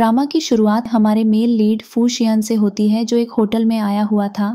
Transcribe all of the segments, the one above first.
Drama की शुरुआत हमारे मेल लीड फूशियन से होती है जो एक होटल में आया हुआ था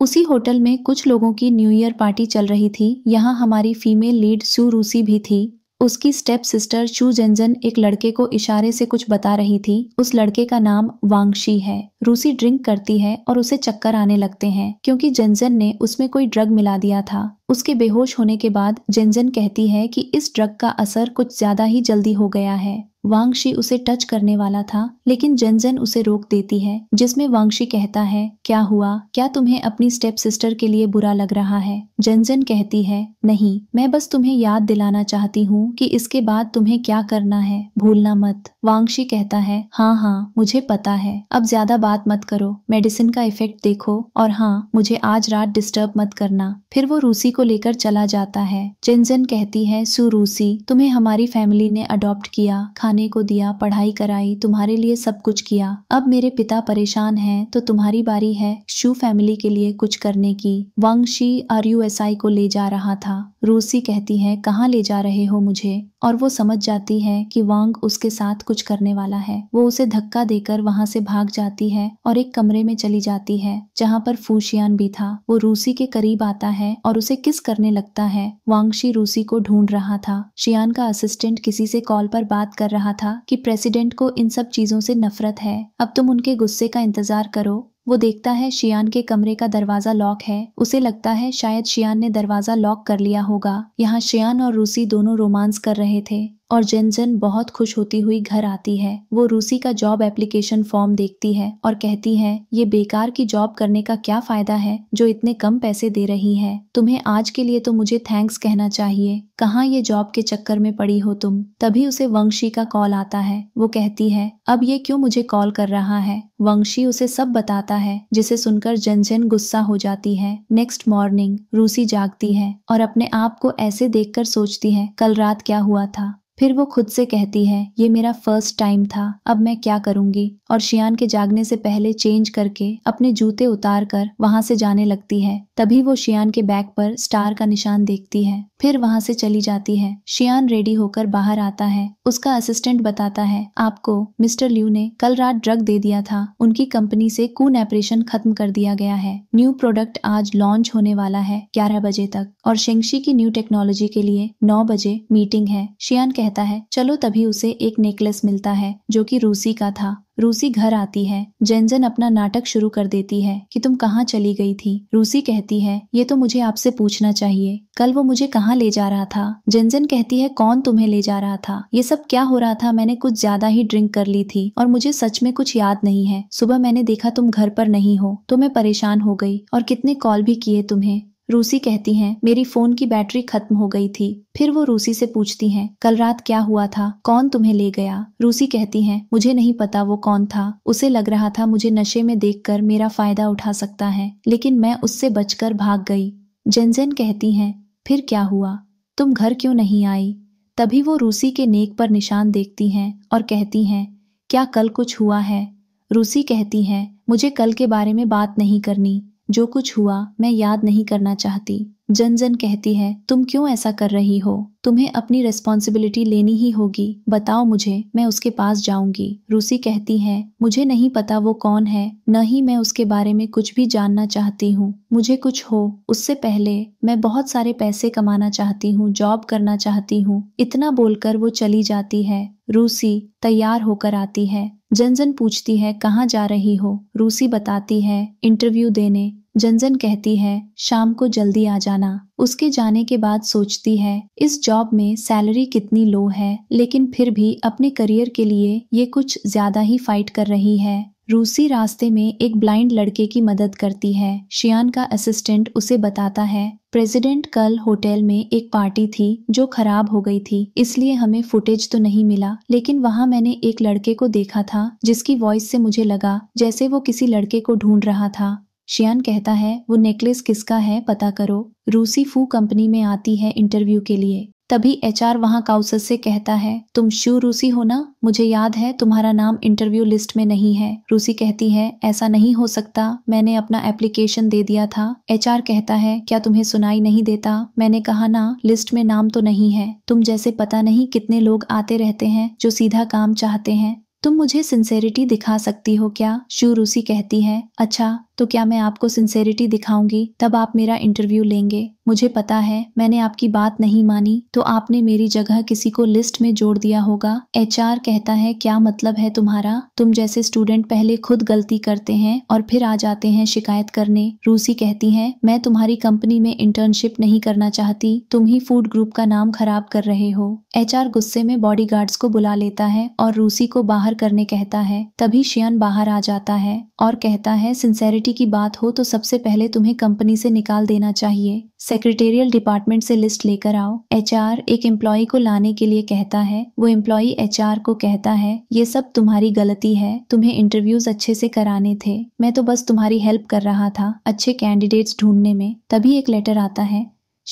उसी होटल में कुछ लोगों की न्यू ईयर पार्टी चल रही थी यहाँ हमारी फीमेल लीड सू रूसी भी थी उसकी स्टेप सिस्टर शू जेंजन एक लड़के को इशारे से कुछ बता रही थी उस लड़के का नाम वांगशी है रूसी ड्रिंक करती है और उसे चक्कर आने लगते हैं क्योंकि जेंजन ने उसमें कोई ड्रग मिला दिया था उसके बेहोश होने के बाद जेंजन कहती है कि इस ड्रग का असर कुछ ज्यादा ही जल्दी हो गया है वांगशी उसे टच करने वाला था लेकिन जेंजन उसे रोक देती है जिसमें वांगशी कहता है क्या हुआ क्या तुम्हें अपनी स्टेप सिस्टर के लिए बुरा लग रहा है जेंजन कहती है नहीं मैं बस तुम्हें याद दिलाना चाहती हूँ कि इसके बाद तुम्हें क्या करना है भूलना मत वांगशी कहता है हाँ हाँ मुझे पता है अब ज्यादा बात मत करो मेडिसिन का इफेक्ट देखो और हाँ मुझे आज रात डिस्टर्ब मत करना फिर वो रूसी को लेकर चला जाता है जेंजन कहती है सुरूसी तुम्हें हमारी फैमिली ने अडॉप्ट किया खाने को दिया पढ़ाई कराई तुम्हारे लिए सब कुछ किया अब मेरे पिता परेशान हैं तो तुम्हारी बारी है शू फैमिली के लिए कुछ करने की वांगशी आरयूएसआई को ले जा रहा था रूसी कहती है कहाँ ले जा रहे हो मुझे और वो समझ जाती है कि वांग उसके साथ कुछ करने वाला है वो उसे धक्का देकर वहां से भाग जाती है और एक कमरे में चली जाती है जहाँ पर फूशियान भी था वो रूसी के करीब आता है और उसे किस करने लगता है वांगशी रूसी को ढूंढ रहा था शियान का असिस्टेंट किसी से कॉल पर बात कर रहा था कि प्रेसिडेंट को इन सब चीजों से नफरत है अब तुम उनके गुस्से का इंतजार करो वो देखता है शियान के कमरे का दरवाजा लॉक है उसे लगता है शायद शियान ने दरवाजा लॉक कर लिया होगा यहाँ शियान और रूसी दोनों रोमांस कर रहे थे और जेनजन बहुत खुश होती हुई घर आती है वो रूसी का जॉब एप्लीकेशन फॉर्म देखती है और कहती है ये बेकार की जॉब करने का क्या फायदा है जो इतने कम पैसे दे रही है तुम्हें आज के लिए तो मुझे थैंक्स कहना चाहिए कहाँ ये जॉब के चक्कर में पड़ी हो तुम तभी उसे वंशी का कॉल आता है वो कहती है अब ये क्यों मुझे कॉल कर रहा है वंशी उसे सब बताता है जिसे सुनकर जनजन गुस्सा हो जाती है नेक्स्ट मॉर्निंग रूसी जागती है और अपने आप को ऐसे देखकर सोचती है कल रात क्या हुआ था फिर वो खुद से कहती है ये मेरा फर्स्ट टाइम था अब मैं क्या करूंगी और शियान के जागने से पहले चेंज करके अपने जूते उतार कर वहां से जाने लगती है तभी वो शियान के बैग पर स्टार का निशान देखती है फिर वहां से चली जाती है शियान रेडी होकर बाहर आता है उसका असिस्टेंट बताता है आपको मिस्टर ल्यू ने कल रात ड्रग दे दिया था उनकी कंपनी से कून ऑपरेशन खत्म कर दिया गया है न्यू प्रोडक्ट आज लॉन्च होने वाला है ग्यारह बजे तक और शेंगशी की न्यू टेक्नोलॉजी के लिए नौ बजे मीटिंग है शियान कहता है चलो तभी उसे एक नेकलेस मिलता है जो की रूसी का था रूसी घर आती है जेंजन अपना नाटक शुरू कर देती है कि तुम कहाँ चली गई थी रूसी कहती है ये तो मुझे आपसे पूछना चाहिए कल वो मुझे कहाँ ले जा रहा था जेंजन कहती है कौन तुम्हें ले जा रहा था ये सब क्या हो रहा था मैंने कुछ ज्यादा ही ड्रिंक कर ली थी और मुझे सच में कुछ याद नहीं है सुबह मैंने देखा तुम घर पर नहीं हो तो मैं परेशान हो गई और कितने कॉल भी किए तुम्हें रूसी कहती हैं मेरी फोन की बैटरी खत्म हो गई थी फिर वो रूसी से पूछती हैं कल रात क्या हुआ था कौन तुम्हें ले गया रूसी कहती हैं मुझे नहीं पता वो कौन था उसे लग रहा था मुझे नशे में देखकर मेरा फायदा उठा सकता है लेकिन मैं उससे बचकर भाग गई जेनजेन कहती हैं फिर क्या हुआ तुम घर क्यों नहीं आई तभी वो रूसी के नेक पर निशान देखती हैं और कहती हैं क्या कल कुछ हुआ है रूसी कहती हैं मुझे कल के बारे में बात नहीं करनी जो कुछ हुआ मैं याद नहीं करना चाहती जन जन कहती है तुम क्यों ऐसा कर रही हो तुम्हें अपनी रिस्पॉन्सिबिलिटी लेनी ही होगी बताओ मुझे मैं उसके पास जाऊंगी रूसी कहती है मुझे नहीं पता वो कौन है न ही मैं उसके बारे में कुछ भी जानना चाहती हूँ मुझे कुछ हो उससे पहले मैं बहुत सारे पैसे कमाना चाहती हूँ जॉब करना चाहती हूँ इतना बोलकर वो चली जाती है रूसी तैयार होकर आती है जनजन पूछती है कहाँ जा रही हो रूसी बताती है इंटरव्यू देने जनजन कहती है शाम को जल्दी आ जाना उसके जाने के बाद सोचती है इस जॉब में सैलरी कितनी लो है लेकिन फिर भी अपने करियर के लिए ये कुछ ज्यादा ही फाइट कर रही है रूसी रास्ते में एक ब्लाइंड लड़के की मदद करती है शियान का असिस्टेंट उसे बताता है प्रेसिडेंट कल होटल में एक पार्टी थी जो खराब हो गई थी इसलिए हमें फुटेज तो नहीं मिला लेकिन वहाँ मैंने एक लड़के को देखा था जिसकी वॉइस से मुझे लगा जैसे वो किसी लड़के को ढूंढ रहा था शियान कहता है वो नेकलेस किसका है पता करो रूसी फू कंपनी में आती है इंटरव्यू के लिए तभी एचआर वहां काउसस से कहता है तुम शू रूसी हो ना मुझे याद है तुम्हारा नाम इंटरव्यू लिस्ट में नहीं है रूसी कहती है ऐसा नहीं हो सकता मैंने अपना एप्लीकेशन दे दिया था एचआर कहता है क्या तुम्हें सुनाई नहीं देता मैंने कहा ना लिस्ट में नाम तो नहीं है तुम जैसे पता नहीं कितने लोग आते रहते हैं जो सीधा काम चाहते हैं तुम मुझे सिंसेरिटी दिखा सकती हो क्या शू रूसी कहती है अच्छा तो क्या मैं आपको सिंसेरिटी दिखाऊंगी तब आप मेरा इंटरव्यू लेंगे मुझे पता है मैंने आपकी बात नहीं मानी तो आपने मेरी जगह किसी को लिस्ट में जोड़ दिया होगा एच कहता है क्या मतलब है तुम्हारा तुम जैसे स्टूडेंट पहले खुद गलती करते हैं और फिर आ जाते हैं शिकायत करने रूसी कहती है मैं तुम्हारी कंपनी में इंटर्नशिप नहीं करना चाहती तुम ही फूड ग्रुप का नाम खराब कर रहे हो एच गुस्से में बॉडी को बुला लेता है और रूसी को बाहर करने कहता है तभी शियन बाहर आ जाता है और कहता है सिंसेरिटी की बात हो तो सबसे पहले तुम्हें कंपनी से निकाल देना चाहिए सेक्रेटेरियल डिपार्टमेंट से लिस्ट लेकर आओ एच एक एम्प्लॉय को लाने के लिए कहता है वो एम्प्लॉय एच को कहता है ये सब तुम्हारी गलती है तुम्हें इंटरव्यूज अच्छे से कराने थे मैं तो बस तुम्हारी हेल्प कर रहा था अच्छे कैंडिडेट्स ढूंढने में तभी एक लेटर आता है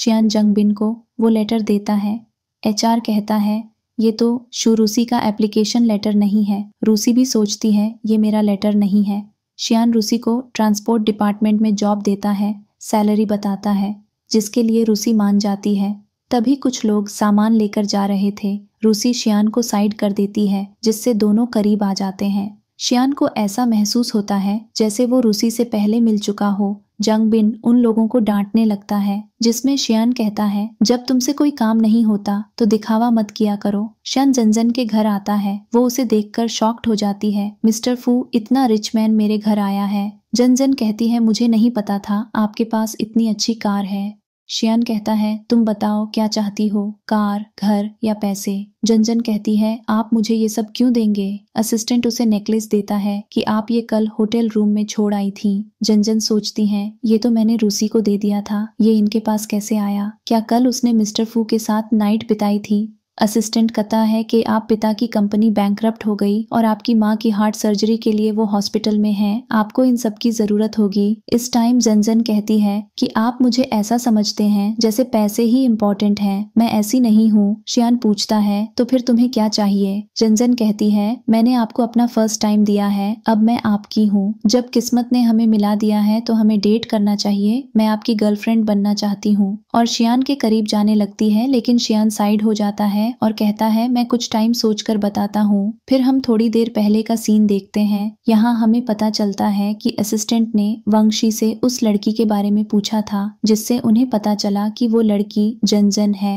शियान जंगबिन को वो लेटर देता है एच कहता है ये तो शुरूसी रूसी का एप्लीकेशन लेटर नहीं है रूसी भी सोचती है ये मेरा लेटर नहीं है शियान रूसी को ट्रांसपोर्ट डिपार्टमेंट में जॉब देता है सैलरी बताता है जिसके लिए रूसी मान जाती है तभी कुछ लोग सामान लेकर जा रहे थे रूसी शियान को साइड कर देती है जिससे दोनों करीब आ जाते हैं शियान को ऐसा महसूस होता है जैसे वो रूसी से पहले मिल चुका हो जंग बिन उन लोगों को डांटने लगता है जिसमें शियन कहता है जब तुमसे कोई काम नहीं होता तो दिखावा मत किया करो शन जनजन के घर आता है वो उसे देखकर शॉक्ड हो जाती है मिस्टर फू इतना रिच मैन मेरे घर आया है जनजन कहती है मुझे नहीं पता था आपके पास इतनी अच्छी कार है शियान कहता है तुम बताओ क्या चाहती हो कार घर या पैसे जंजन कहती है आप मुझे ये सब क्यों देंगे असिस्टेंट उसे नेकलेस देता है कि आप ये कल होटल रूम में छोड़ आई थी जंजन सोचती हैं ये तो मैंने रूसी को दे दिया था ये इनके पास कैसे आया क्या कल उसने मिस्टर फू के साथ नाइट बिताई थी असिस्टेंट कहता है कि आप पिता की कंपनी बैंक हो गई और आपकी माँ की हार्ट सर्जरी के लिए वो हॉस्पिटल में है आपको इन सब की जरूरत होगी इस टाइम जनजन कहती है कि आप मुझे ऐसा समझते हैं जैसे पैसे ही इम्पोर्टेंट हैं मैं ऐसी नहीं हूँ श्यान पूछता है तो फिर तुम्हें क्या चाहिए जनजन कहती है मैंने आपको अपना फर्स्ट टाइम दिया है अब मैं आपकी हूँ जब किस्मत ने हमें मिला दिया है तो हमें डेट करना चाहिए मैं आपकी गर्लफ्रेंड बनना चाहती हूँ और श्यान के करीब जाने लगती है लेकिन श्यान साइड हो जाता है है और कहता है मैं कुछ टाइम सोच कर बताता हूँ फिर हम थोड़ी देर पहले का सीन देखते हैं यहाँ हमें पता चलता है कि असिस्टेंट ने वंशी से उस लड़की के बारे में पूछा था जिससे उन्हें पता चला कि वो लड़की जनजन है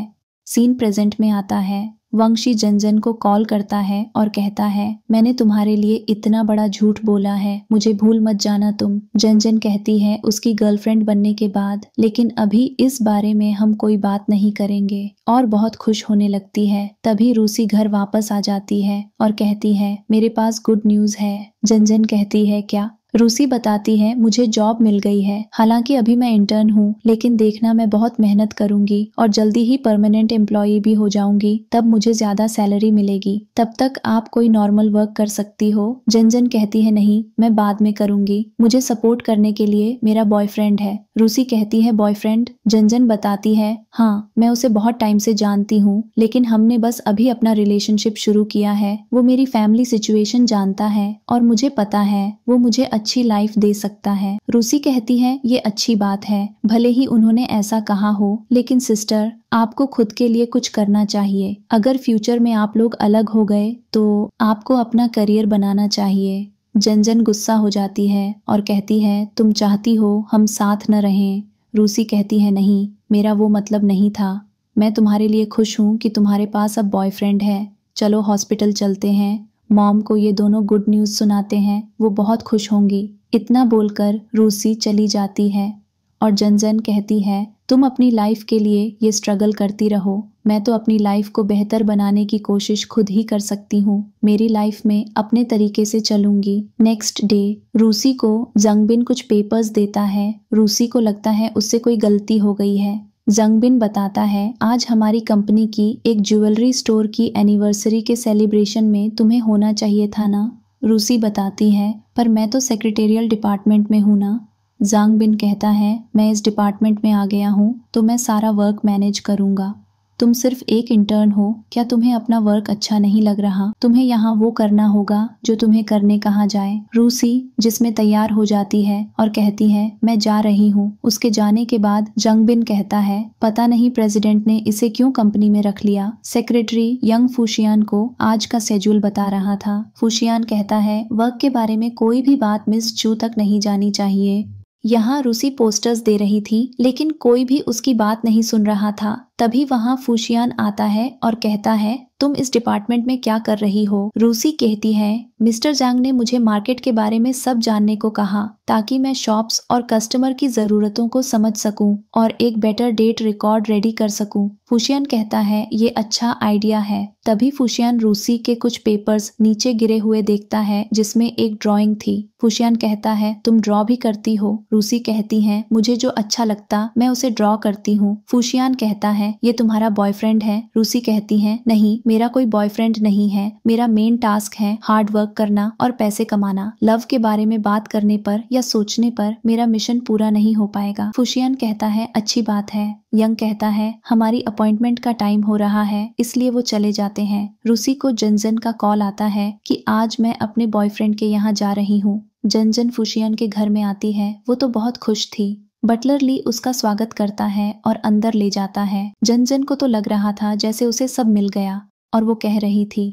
सीन प्रेजेंट में आता है वंशी जनजन को कॉल करता है और कहता है मैंने तुम्हारे लिए इतना बड़ा झूठ बोला है मुझे भूल मत जाना तुम जनजन कहती है उसकी गर्लफ्रेंड बनने के बाद लेकिन अभी इस बारे में हम कोई बात नहीं करेंगे और बहुत खुश होने लगती है तभी रूसी घर वापस आ जाती है और कहती है मेरे पास गुड न्यूज है जनजन कहती है क्या रूसी बताती है मुझे जॉब मिल गई है हालांकि अभी मैं इंटर्न हूँ लेकिन देखना मैं बहुत मेहनत करूंगी और जल्दी ही परमानेंट एम्प्लॉई भी हो जाऊंगी तब मुझे ज्यादा सैलरी मिलेगी तब तक आप कोई नॉर्मल वर्क कर सकती हो जंजन कहती है नहीं मैं बाद में करूंगी मुझे सपोर्ट करने के लिए मेरा बॉयफ्रेंड है रूसी कहती है बॉयफ्रेंड जंजन बताती है हाँ मैं उसे बहुत टाइम से जानती हूँ लेकिन हमने बस अभी अपना रिलेशनशिप शुरू किया है वो मेरी फैमिली सिचुएशन जानता है और मुझे पता है वो मुझे अच्छी लाइफ दे सकता है रूसी कहती है ये अच्छी बात है भले ही उन्होंने ऐसा कहा हो लेकिन सिस्टर आपको खुद के लिए कुछ करना चाहिए अगर फ्यूचर में आप लोग अलग हो गए तो आपको अपना करियर बनाना चाहिए जनजन गुस्सा हो जाती है और कहती है तुम चाहती हो हम साथ न रहें रूसी कहती है नहीं मेरा वो मतलब नहीं था मैं तुम्हारे लिए खुश हूँ कि तुम्हारे पास अब बॉयफ्रेंड है चलो हॉस्पिटल चलते हैं मॉम को ये दोनों गुड न्यूज़ सुनाते हैं वो बहुत खुश होंगी इतना बोलकर रूसी चली जाती है और जनजन कहती है तुम अपनी लाइफ के लिए ये स्ट्रगल करती रहो मैं तो अपनी लाइफ को बेहतर बनाने की कोशिश खुद ही कर सकती हूँ मेरी लाइफ में अपने तरीके से चलूंगी नेक्स्ट डे रूसी को जंगबिन कुछ पेपर्स देता है रूसी को लगता है उससे कोई गलती हो गई है जंगबिन बताता है आज हमारी कंपनी की एक ज्वेलरी स्टोर की एनिवर्सरी के सेलिब्रेशन में तुम्हें होना चाहिए था ना रूसी बताती है पर मैं तो सेक्रेटेरियल डिपार्टमेंट में हूँ ना जांगबिन कहता है मैं इस डिपार्टमेंट में आ गया हूँ तो मैं सारा वर्क मैनेज करूँगा तुम सिर्फ एक इंटर्न हो क्या तुम्हें अपना वर्क अच्छा नहीं लग रहा तुम्हें यहाँ वो करना होगा जो तुम्हें करने कहा जाए रूसी जिसमें तैयार हो जाती है और कहती है मैं जा रही हूँ उसके जाने के बाद जंगबिन कहता है पता नहीं प्रेसिडेंट ने इसे क्यों कंपनी में रख लिया सेक्रेटरी यंग फुशियान को आज का शेड्यूल बता रहा था फुशियान कहता है वर्क के बारे में कोई भी बात मिस चू तक नहीं जानी चाहिए यहाँ रूसी पोस्टर्स दे रही थी लेकिन कोई भी उसकी बात नहीं सुन रहा था तभी वहाँ फूशियान आता है और कहता है तुम इस डिपार्टमेंट में क्या कर रही हो रूसी कहती है मिस्टर जांग ने मुझे मार्केट के बारे में सब जानने को कहा ताकि मैं शॉप्स और कस्टमर की ज़रूरतों को समझ सकूं और एक बेटर डेट रिकॉर्ड रेडी कर सकूं। फुशियन कहता है ये अच्छा आइडिया है तभी फुशियन रूसी के कुछ पेपर्स नीचे गिरे हुए देखता है जिसमें एक ड्राइंग थी फुशियन कहता है तुम ड्रॉ भी करती हो रूसी कहती है मुझे जो अच्छा लगता मैं उसे ड्रॉ करती हूँ फुशियान कहता है ये तुम्हारा बॉयफ्रेंड है रूसी कहती है नहीं मेरा कोई बॉयफ्रेंड नहीं है मेरा मेन टास्क है हार्ड वर्क करना और पैसे कमाना लव के बारे में बात करने पर या सोचने पर मेरा मिशन पूरा नहीं हो पाएगा फुशियन कहता है अच्छी बात है यंग कहता है हमारी अपॉइंटमेंट का टाइम हो रहा है इसलिए वो चले जाते हैं रूसी को जनजन का कॉल आता है कि आज मैं अपने बॉयफ्रेंड के यहाँ जा रही हूँ जनजन फुशियन के घर में आती है वो तो बहुत खुश थी बटलर ली उसका स्वागत करता है और अंदर ले जाता है जनजन को तो लग रहा था जैसे उसे सब मिल गया और वो कह रही थी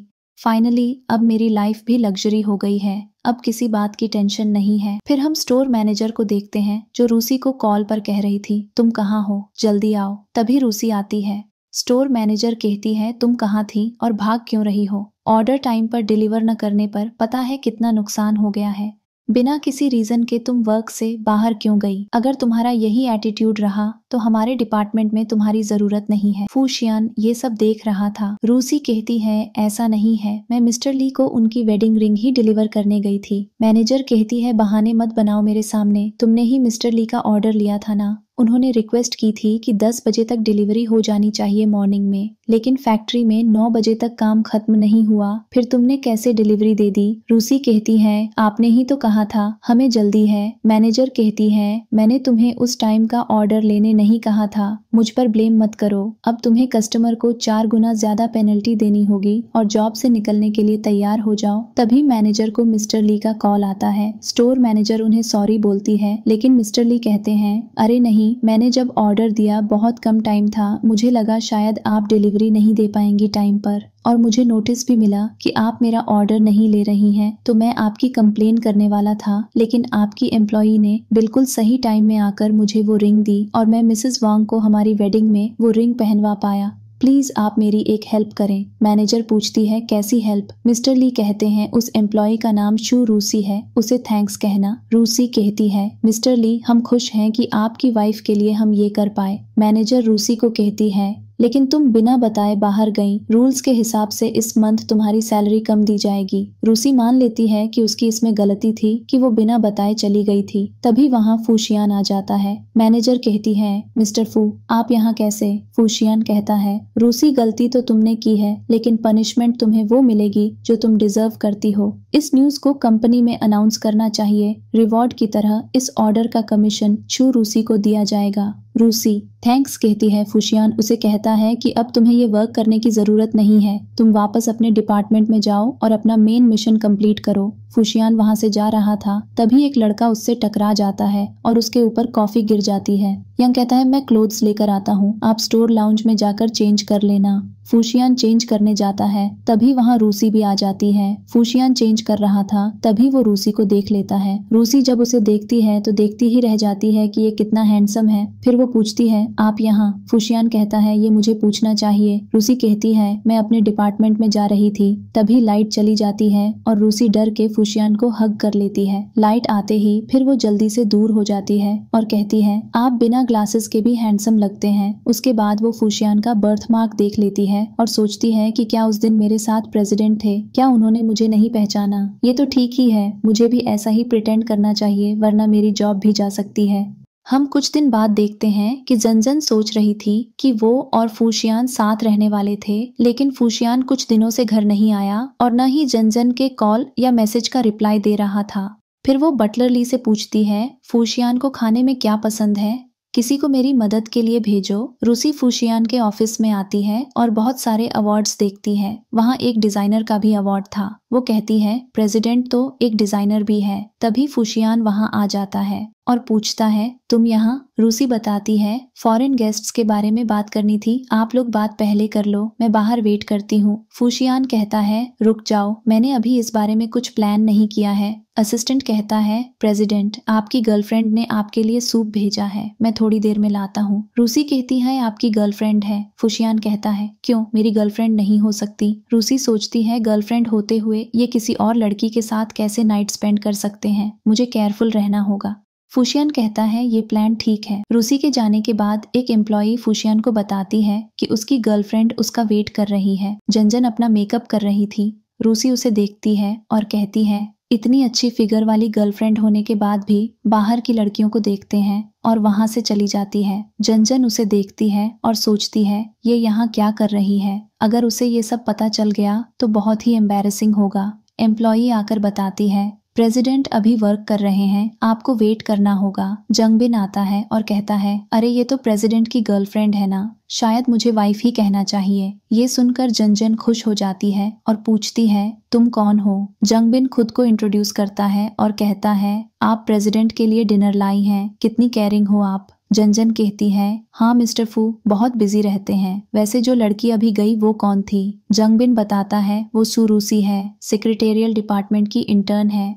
फाइनली अब मेरी लाइफ भी लग्जरी हो गई है अब किसी बात की टेंशन नहीं है फिर हम स्टोर मैनेजर को देखते हैं जो रूसी को कॉल पर कह रही थी तुम कहाँ हो जल्दी आओ तभी रूसी आती है स्टोर मैनेजर कहती है तुम कहाँ थी और भाग क्यों रही हो ऑर्डर टाइम पर डिलीवर न करने पर पता है कितना नुकसान हो गया है बिना किसी रीज़न के तुम वर्क से बाहर क्यों गई अगर तुम्हारा यही एटीट्यूड रहा तो हमारे डिपार्टमेंट में तुम्हारी ज़रूरत नहीं है फूशियान ये सब देख रहा था रूसी कहती है ऐसा नहीं है मैं मिस्टर ली को उनकी वेडिंग रिंग ही डिलीवर करने गई थी मैनेजर कहती है बहाने मत बनाओ मेरे सामने तुमने ही मिस्टर ली का ऑर्डर लिया था ना उन्होंने रिक्वेस्ट की थी कि 10 बजे तक डिलीवरी हो जानी चाहिए मॉर्निंग में लेकिन फैक्ट्री में 9 बजे तक काम खत्म नहीं हुआ फिर तुमने कैसे डिलीवरी दे दी रूसी कहती है आपने ही तो कहा था हमें जल्दी है मैनेजर कहती है मैंने तुम्हें उस टाइम का ऑर्डर लेने नहीं कहा था मुझ पर ब्लेम मत करो अब तुम्हें कस्टमर को चार गुना ज्यादा पेनल्टी देनी होगी और जॉब से निकलने के लिए तैयार हो जाओ तभी मैनेजर को मिस्टर ली का कॉल आता है स्टोर मैनेजर उन्हें सॉरी बोलती है लेकिन मिस्टर ली कहते हैं अरे नहीं नहीं मैंने जब ऑर्डर दिया बहुत कम टाइम था मुझे लगा शायद आप डिलीवरी नहीं दे पाएंगी टाइम पर और मुझे नोटिस भी मिला कि आप मेरा ऑर्डर नहीं ले रही हैं तो मैं आपकी कंप्लेन करने वाला था लेकिन आपकी एम्प्लॉई ने बिल्कुल सही टाइम में आकर मुझे वो रिंग दी और मैं मिसेस वांग को हमारी वेडिंग में वो रिंग पहनवा पाया प्लीज़ आप मेरी एक हेल्प करें मैनेजर पूछती है कैसी हेल्प मिस्टर ली कहते हैं उस एम्प्लॉय का नाम शू रूसी है उसे थैंक्स कहना रूसी कहती है मिस्टर ली हम खुश हैं कि आपकी वाइफ के लिए हम ये कर पाए मैनेजर रूसी को कहती है लेकिन तुम बिना बताए बाहर गई रूल्स के हिसाब से इस मंथ तुम्हारी सैलरी कम दी जाएगी रूसी मान लेती है कि उसकी इसमें गलती थी कि वो बिना बताए चली गई थी तभी वहाँ फूशियान आ जाता है मैनेजर कहती है मिस्टर फू आप यहाँ कैसे फूशियान कहता है रूसी गलती तो तुमने की है लेकिन पनिशमेंट तुम्हें वो मिलेगी जो तुम डिजर्व करती हो इस न्यूज को कंपनी में अनाउंस करना चाहिए रिवॉर्ड की तरह इस ऑर्डर का कमीशन छू रूसी को दिया जाएगा रूसी थैंक्स कहती है फुशियान उसे कहता है कि अब तुम्हें ये वर्क करने की ज़रूरत नहीं है तुम वापस अपने डिपार्टमेंट में जाओ और अपना मेन मिशन कंप्लीट करो फुशियान वहां से जा रहा था तभी एक लड़का उससे टकरा जाता है और उसके ऊपर कॉफी गिर जाती है यंग कहता है मैं क्लोथ्स लेकर आता हूँ आप स्टोर लाउंज में जाकर चेंज कर लेना फूशियान चेंज करने जाता है तभी वहाँ रूसी भी आ जाती है फूशियान चेंज कर रहा था तभी वो रूसी को देख लेता है रूसी जब उसे देखती है तो देखती ही रह जाती है कि ये कितना हैंडसम है फिर वो पूछती है आप यहाँ फूशियान कहता है ये मुझे पूछना चाहिए रूसी कहती है मैं अपने डिपार्टमेंट में जा रही थी तभी लाइट चली जाती है और रूसी डर के खुशियान को हग कर लेती है लाइट आते ही फिर वो जल्दी से दूर हो जाती है और कहती है आप बिना ग्लासेस के भी हैंडसम लगते हैं उसके बाद वो फुशियान का बर्थ मार्क देख लेती है और सोचती है कि क्या उस दिन मेरे साथ प्रेसिडेंट थे क्या उन्होंने मुझे नहीं पहचाना ये तो ठीक ही है मुझे भी ऐसा ही प्रिटेंड करना चाहिए वरना मेरी जॉब भी जा सकती है हम कुछ दिन बाद देखते हैं कि जनजन सोच रही थी कि वो और फूशियान साथ रहने वाले थे लेकिन फूशियान कुछ दिनों से घर नहीं आया और न ही जनजन के कॉल या मैसेज का रिप्लाई दे रहा था फिर वो बटलर ली से पूछती है फूशियान को खाने में क्या पसंद है किसी को मेरी मदद के लिए भेजो रूसी फूशियान के ऑफिस में आती है और बहुत सारे अवार्ड्स देखती है वहाँ एक डिजाइनर का भी अवार्ड था वो कहती है प्रेसिडेंट तो एक डिजाइनर भी है तभी फुशियान वहाँ आ जाता है और पूछता है तुम यहाँ रूसी बताती है फॉरेन गेस्ट्स के बारे में बात करनी थी आप लोग बात पहले कर लो मैं बाहर वेट करती हूँ फुशियान कहता है रुक जाओ मैंने अभी इस बारे में कुछ प्लान नहीं किया है असिस्टेंट कहता है प्रेसिडेंट आपकी गर्लफ्रेंड ने आपके लिए सूप भेजा है मैं थोड़ी देर में लाता हूँ रूसी कहती है आपकी गर्लफ्रेंड है फुशियान कहता है क्यों मेरी गर्लफ्रेंड नहीं हो सकती रूसी सोचती है गर्लफ्रेंड होते हुए ये किसी और लड़की के साथ कैसे नाइट स्पेंड कर सकते हैं मुझे केयरफुल रहना होगा फुशियन कहता है ये प्लान ठीक है रूसी के जाने के बाद एक एम्प्लॉई फुशियन को बताती है कि उसकी गर्लफ्रेंड उसका वेट कर रही है जंजन अपना मेकअप कर रही थी रूसी उसे देखती है और कहती है इतनी अच्छी फिगर वाली गर्लफ्रेंड होने के बाद भी बाहर की लड़कियों को देखते हैं और वहां से चली जाती है जनजन उसे देखती है और सोचती है ये यहाँ क्या कर रही है अगर उसे ये सब पता चल गया तो बहुत ही एम्बेरसिंग होगा एम्प्लॉई आकर बताती है प्रेसिडेंट अभी वर्क कर रहे हैं आपको वेट करना होगा जंगबिन आता है और कहता है अरे ये तो प्रेसिडेंट की गर्लफ्रेंड है ना शायद मुझे वाइफ ही कहना चाहिए ये सुनकर जनजन खुश हो जाती है और पूछती है तुम कौन हो जंगबिन खुद को इंट्रोड्यूस करता है और कहता है आप प्रेसिडेंट के लिए डिनर लाई हैं कितनी केयरिंग हो आप जनजन कहती है हाँ मिस्टर फू बहुत बिजी रहते हैं वैसे जो लड़की अभी गई वो कौन थी जंगबिन बताता है वो सुरूसी है सेक्रेटेरियल डिपार्टमेंट की इंटर्न है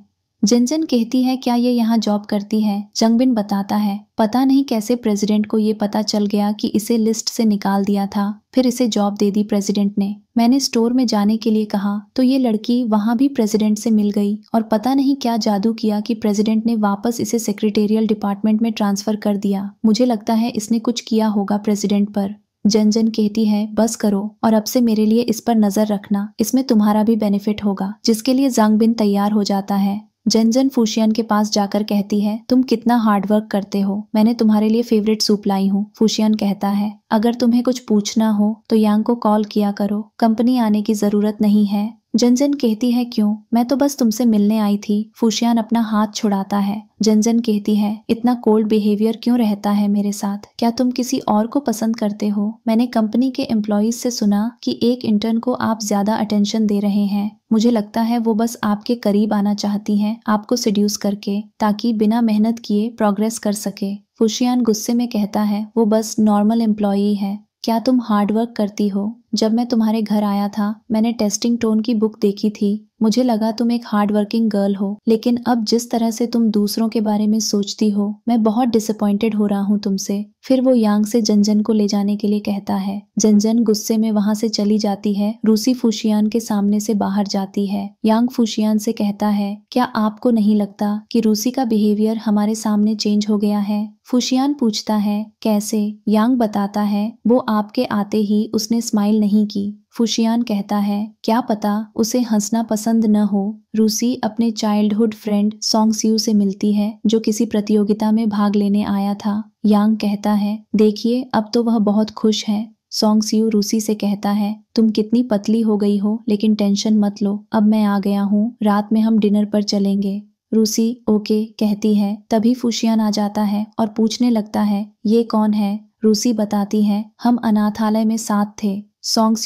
जनजन कहती है क्या ये यहाँ जॉब करती है जंगबिन बताता है पता नहीं कैसे प्रेसिडेंट को ये पता चल गया कि इसे लिस्ट से निकाल दिया था फिर इसे जॉब दे दी प्रेसिडेंट ने मैंने स्टोर में जाने के लिए कहा तो ये लड़की वहाँ भी प्रेसिडेंट से मिल गई और पता नहीं क्या जादू किया कि प्रेसिडेंट ने वापस इसे सेक्रेटेरियल डिपार्टमेंट में ट्रांसफर कर दिया मुझे लगता है इसने कुछ किया होगा प्रेसिडेंट पर जनजन कहती है बस करो और अब से मेरे लिए इस पर नजर रखना इसमें तुम्हारा भी बेनिफिट होगा जिसके लिए जांगबिन तैयार हो जाता है जनजन फूशियन के पास जाकर कहती है तुम कितना हार्डवर्क करते हो मैंने तुम्हारे लिए फेवरेट सूप लाई हूँ फूशियन कहता है अगर तुम्हें कुछ पूछना हो तो यांग को कॉल किया करो कंपनी आने की जरूरत नहीं है जनजन कहती है क्यों मैं तो बस तुमसे मिलने आई थी फूशियान अपना हाथ छुड़ाता है जनजन कहती है इतना कोल्ड बिहेवियर क्यों रहता है मेरे साथ क्या तुम किसी और को पसंद करते हो मैंने कंपनी के एम्प्लॉज से सुना कि एक इंटर्न को आप ज्यादा अटेंशन दे रहे हैं मुझे लगता है वो बस आपके करीब आना चाहती है आपको सिड्यूस करके ताकि बिना मेहनत किए प्रोग्रेस कर सके फुशियान गुस्से में कहता है वो बस नॉर्मल एम्प्लॉयी है क्या तुम हार्ड वर्क करती हो जब मैं तुम्हारे घर आया था मैंने टेस्टिंग टोन की बुक देखी थी मुझे लगा तुम एक हार्ड वर्किंग गर्ल हो लेकिन अब जिस तरह से तुम दूसरों के बारे में सोचती हो मैं बहुत डिसअपॉइंटेड हो रहा हूँ तुमसे फिर वो यांग से जंजन को ले जाने के लिए कहता है जंजन गुस्से में वहाँ से चली जाती है रूसी फुशियान के सामने से बाहर जाती है यांग फुशियान से कहता है क्या आपको नहीं लगता कि रूसी का बिहेवियर हमारे सामने चेंज हो गया है फुशियान पूछता है कैसे यांग बताता है वो आपके आते ही उसने स्माइल नहीं की फुशियान कहता है क्या पता उसे हंसना पसंद न हो रूसी अपने चाइल्डहुड फ्रेंड सॉन्ग सियू से मिलती है जो किसी प्रतियोगिता में भाग लेने आया था यांग कहता है देखिए अब तो वह बहुत खुश है सॉन्ग सियू रूसी से कहता है तुम कितनी पतली हो गई हो लेकिन टेंशन मत लो अब मैं आ गया हूँ रात में हम डिनर पर चलेंगे रूसी ओके कहती है तभी फुशियान आ जाता है और पूछने लगता है ये कौन है रूसी बताती है हम अनाथालय में साथ थे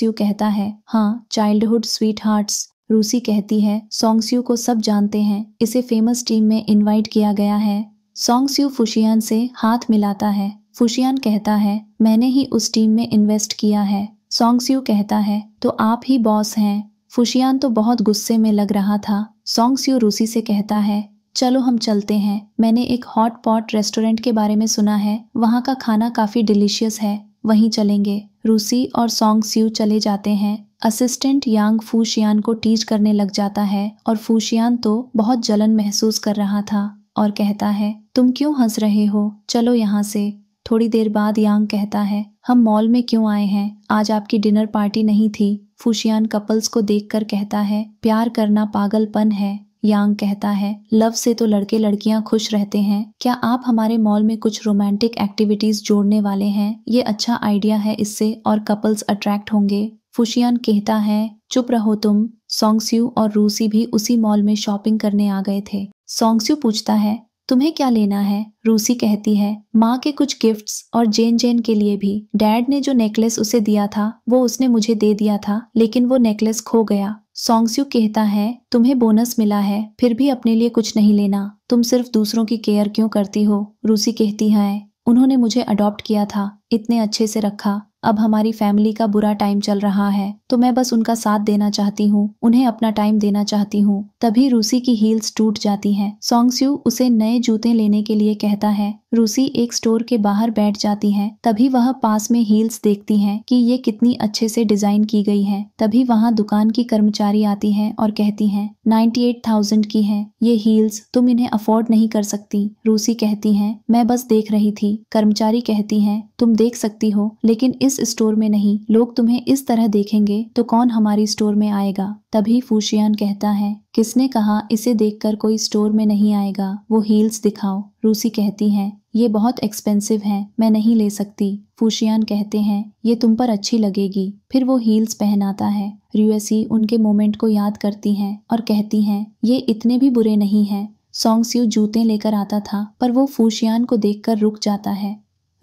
यू कहता है हाँ चाइल्डहुड स्वीट हार्ट्स रूसी कहती है सोंगस्यू को सब जानते हैं इसे फेमस टीम में इनवाइट किया गया है सोंगस्यू फुशियान से हाथ मिलाता है फुशियान कहता है मैंने ही उस टीम में इन्वेस्ट किया है सोंगस्यू कहता है तो आप ही बॉस हैं फुशियान तो बहुत गुस्से में लग रहा था सोंगस्यू रूसी से कहता है चलो हम चलते हैं मैंने एक हॉट पॉट रेस्टोरेंट के बारे में सुना है वहाँ का खाना काफ़ी डिलीशियस है वहीं चलेंगे रूसी और सॉन्ग सियो चले जाते हैं असिस्टेंट यांग फूशियान को टीच करने लग जाता है और फूशियान तो बहुत जलन महसूस कर रहा था और कहता है तुम क्यों हंस रहे हो चलो यहाँ से थोड़ी देर बाद यांग कहता है हम मॉल में क्यों आए हैं आज आपकी डिनर पार्टी नहीं थी फूशियान कपल्स को देखकर कहता है प्यार करना पागलपन है यांग कहता है लव से तो लड़के लड़कियां खुश रहते हैं क्या आप हमारे मॉल में कुछ रोमांटिक एक्टिविटीज जोड़ने वाले हैं ये अच्छा आइडिया है इससे और कपल्स अट्रैक्ट होंगे फुशियान कहता है चुप रहो तुम सोंगस्यू और रूसी भी उसी मॉल में शॉपिंग करने आ गए थे सोंगस्यू पूछता है तुम्हें क्या लेना है रूसी कहती है माँ के कुछ गिफ्ट्स और जेन जेन के लिए भी डैड ने जो नेकलेस उसे दिया था वो उसने मुझे दे दिया था लेकिन वो नेकलेस खो गया सोंगस्यू कहता है तुम्हें बोनस मिला है फिर भी अपने लिए कुछ नहीं लेना तुम सिर्फ दूसरों की केयर क्यों करती हो रूसी कहती है उन्होंने मुझे अडॉप्ट किया था इतने अच्छे से रखा अब हमारी फैमिली का बुरा टाइम चल रहा है तो मैं बस उनका साथ देना चाहती हूँ उन्हें अपना टाइम देना चाहती हूँ तभी रूसी की हील्स टूट जाती हैं सोंगस्यू उसे नए जूते लेने के लिए कहता है रूसी एक स्टोर के बाहर बैठ जाती है तभी वह पास में हील्स देखती है कि ये कितनी अच्छे से डिजाइन की गई है तभी वहाँ दुकान की कर्मचारी आती है और कहती है नाइन्टी एट थाउजेंड की है ये हील्स तुम इन्हें अफोर्ड नहीं कर सकती रूसी कहती है मैं बस देख रही थी कर्मचारी कहती है तुम देख सकती हो लेकिन इस इस स्टोर में नहीं लोग तुम्हें इस तरह देखेंगे तो कौन हमारी स्टोर में आएगा तभी फूशियान कहता है किसने कहा इसे देखकर कोई स्टोर में नहीं आएगा वो हील्स दिखाओ रूसी कहती है ये बहुत एक्सपेंसिव है मैं नहीं ले सकती फूशियान कहते हैं ये तुम पर अच्छी लगेगी फिर वो हील्स पहनाता है रूएसी उनके मोमेंट को याद करती है और कहती है ये इतने भी बुरे नहीं है सोंगस्यू जूते लेकर आता था पर वो फूशियान को देखकर रुक जाता है